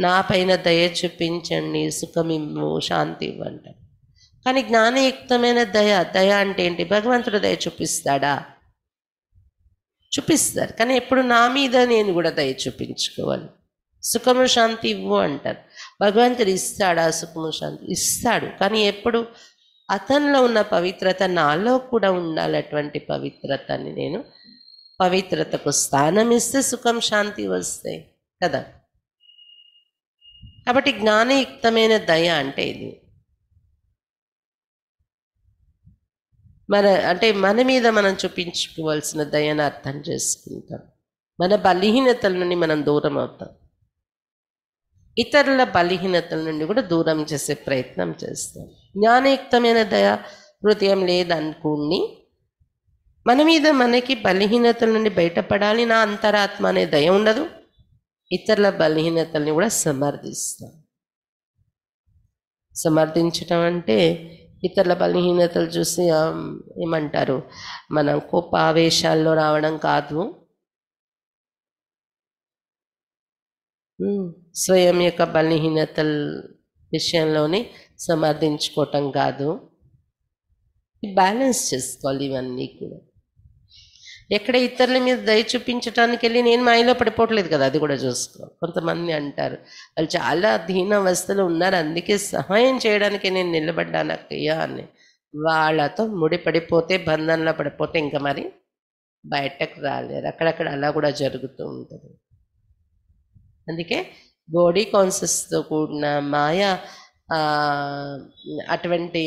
నా పైన దయ చూపించండి సుఖమిమ్ము శాంతి ఇవ్వంట కానీ జ్ఞానయుక్తమైన దయ దయ అంటే ఏంటి భగవంతుడు దయ చూపిస్తాడా చూపిస్తారు కానీ ఎప్పుడు నా మీద నేను కూడా దయ చూపించుకోవాలి సుఖము శాంతి ఇవ్వు అంటారు భగవంతుడు ఇస్తాడా సుఖము శాంతి ఇస్తాడు కానీ ఎప్పుడు అతనిలో ఉన్న పవిత్రత నాలో కూడా ఉండాలటువంటి పవిత్రతని నేను పవిత్రతకు స్థానం ఇస్తే సుఖం శాంతి వస్తాయి కదా కాబట్టి జ్ఞానయుక్తమైన దయ అంటే ఇది మన అంటే మన మీద మనం చూపించుకోవాల్సిన దయను అర్థం చేసుకుంటాం మన బలహీనతల నుండి మనం దూరం అవుతాం ఇతరుల బలహీనతల నుండి కూడా దూరం చేసే ప్రయత్నం చేస్తాం జ్ఞానయుక్తమైన దయ హృదయం లేదనుకోండి మన మీద మనకి బలహీనతల నుండి బయటపడాలి నా అంతరాత్మ అనే దయ ఉండదు ఇతరుల బలహీనతల్ని కూడా సమర్థిస్తాం సమర్థించటం అంటే ఇతరుల బలహీనతలు చూసి ఏమంటారు మనం కోప ఆవేశాల్లో రావడం కాదు స్వయం యొక్క బలహీనతల విషయంలోనే సమర్థించుకోవటం కాదు బ్యాలెన్స్ చేసుకోవాలి ఇవన్నీ కూడా ఎక్కడ ఇతరుల మీద దయ చూపించడానికి వెళ్ళి నేను మాయలో పడిపోవట్లేదు కదా అది కూడా చూసుకో కొంతమంది అంటారు వాళ్ళు చాలా దీన అవస్థలు ఉన్నారు అందుకే సహాయం చేయడానికి నేను నిలబడ్డాను అక్కయ్యా అని వాళ్ళతో ముడిపడిపోతే బంధంలో పడిపోతే ఇంకా మరి బయటకు రాలేరు అక్కడక్కడ అలా కూడా జరుగుతూ ఉంటుంది అందుకే బాడీ కాన్షియస్తో కూడిన మాయ అటువంటి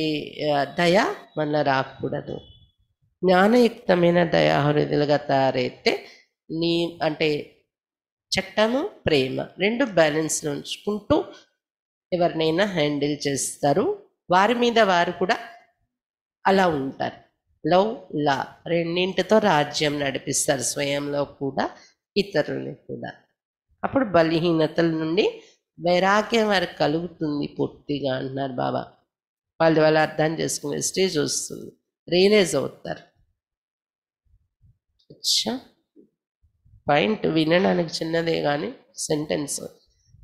దయ మన రాకూడదు జ్ఞానయుక్తమైన దయాహృదులుగా తయారైతే నీ అంటే చట్టము ప్రేమ రెండు బ్యాలెన్స్లో ఉంచుకుంటూ ఎవరినైనా హ్యాండిల్ చేస్తారు వారి మీద వారు కూడా అలా ఉంటారు లవ్ లా రెండింటితో రాజ్యం నడిపిస్తారు స్వయంలో కూడా ఇతరులని కూడా అప్పుడు బలహీనతల నుండి వైరాగ్యం వారికి కలుగుతుంది పూర్తిగా అంటున్నారు బాబా వాళ్ళు వాళ్ళు అర్థం చేసుకునే స్టేజ్ వస్తుంది రియలైజ్ అవుతారు అచ్చా పాయింట్ వినడానికి చిన్నదే కానీ సెంటెన్స్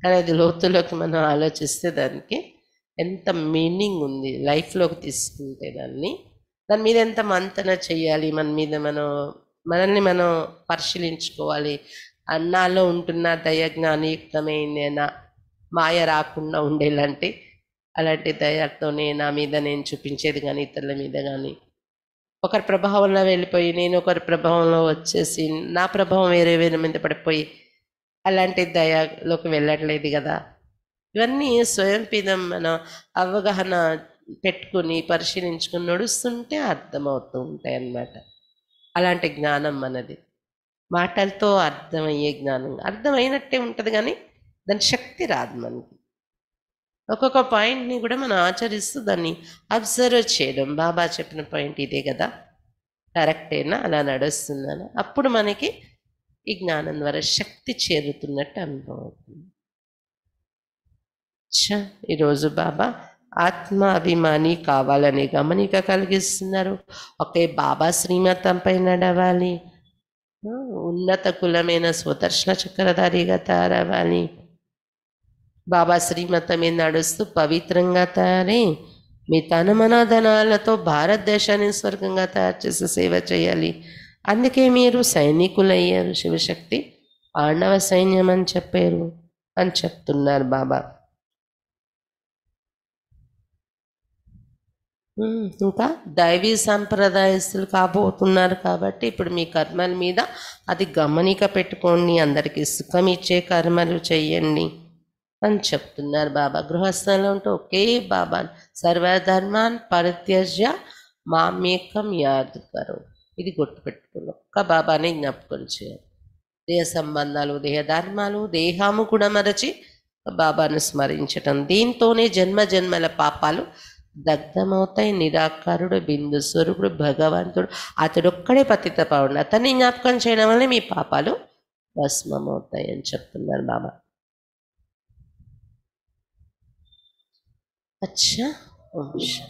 కానీ అది లోతులోకి మనం ఆలోచిస్తే దానికి ఎంత మీనింగ్ ఉంది లైఫ్లోకి తీసుకుంటే దాన్ని దాని మీద ఎంత మంతన చేయాలి మన మీద మనం మనల్ని మనం పరిశీలించుకోవాలి అన్నాలో ఉంటున్న దయ జ్ఞానయుక్తమైన మాయ రాకుండా ఉండేలాంటి అలాంటి దయతో నా మీద నేను చూపించేది కానీ ఇతరుల మీద కానీ ఒకరి ప్రభావంలో వెళ్ళిపోయి నేను ఒకరి ప్రభావంలో వచ్చేసి నా ప్రభావం వేరే వేరే మీద పడిపోయి అలాంటి దయలోకి వెళ్ళట్లేదు కదా ఇవన్నీ స్వయం పిదం మన అవగాహన పెట్టుకుని పరిశీలించుకుని నడుస్తుంటే అర్థమవుతూ ఉంటాయి అన్నమాట అలాంటి జ్ఞానం మనది మాటలతో అర్థమయ్యే జ్ఞానం అర్థమైనట్టే ఉంటుంది కానీ దాని శక్తి రాదు మనకి ఒక్కొక్క పాయింట్ని కూడా మనం ఆచరిస్తూ దాన్ని అబ్జర్వ్ చేయడం బాబా చెప్పిన పాయింట్ ఇదే కదా కరెక్టేనా అలా నడుస్తుందని అప్పుడు మనకి ఈ జ్ఞానం ద్వారా శక్తి చేరుతున్నట్టు అనుభవం అవుతుంది ఈరోజు బాబా ఆత్మ అభిమాని కావాలనే గమనిక కలిగిస్తున్నారు ఒకే బాబా శ్రీమతంపై నడవాలి ఉన్నత కులమైన స్వదర్శన చక్రధారిగా తయారవ్వాలి బాబా శ్రీమతం మీద నడుస్తూ పవిత్రంగా తయారై మీ తన మనాధనాలతో భారతదేశాన్ని స్వర్గంగా తయారు చేసి సేవ చేయాలి అందుకే మీరు సైనికులయ్యారు శివశక్తి పాండవ సైన్యం అని చెప్పారు అని చెప్తున్నారు బాబా ఇంకా దైవీ సంప్రదాయస్తులు కాబోతున్నారు కాబట్టి ఇప్పుడు మీ కర్మల మీద అది గమనిక పెట్టుకోండి అందరికీ సుఖం ఇచ్చే కర్మలు చేయండి అని చెప్తున్నారు బాబా గృహస్థంలో ఉంటూ ఒకే బాబా సర్వధర్మాన్ పరిత్యజ మామేకం యాదు కరు ఇది గుర్తుపెట్టుకుని ఒక్క బాబాని జ్ఞాపకం చేయాలి దేహ సంబంధాలు దేహ ధర్మాలు దేహము కూడా మరచి బాబాను స్మరించటం దీంతోనే జన్మ జన్మల పాపాలు దగ్ధమవుతాయి నిరాకారుడు బిందు స్వరూపుడు భగవంతుడు ఒక్కడే పతిత పావుడు అతన్ని జ్ఞాపకం చేయడం వల్లనే మీ పాపాలు భస్మమవుతాయి అని చెప్తున్నారు బాబా अच्छा वंश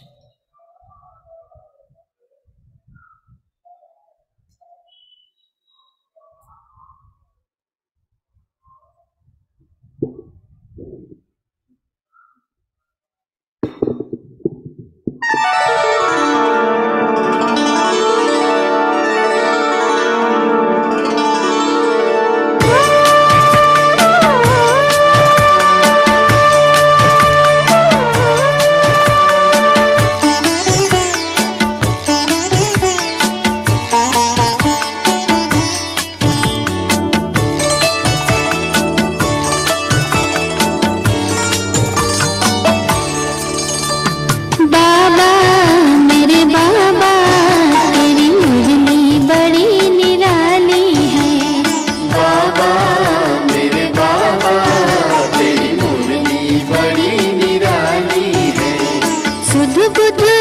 Thank you. good.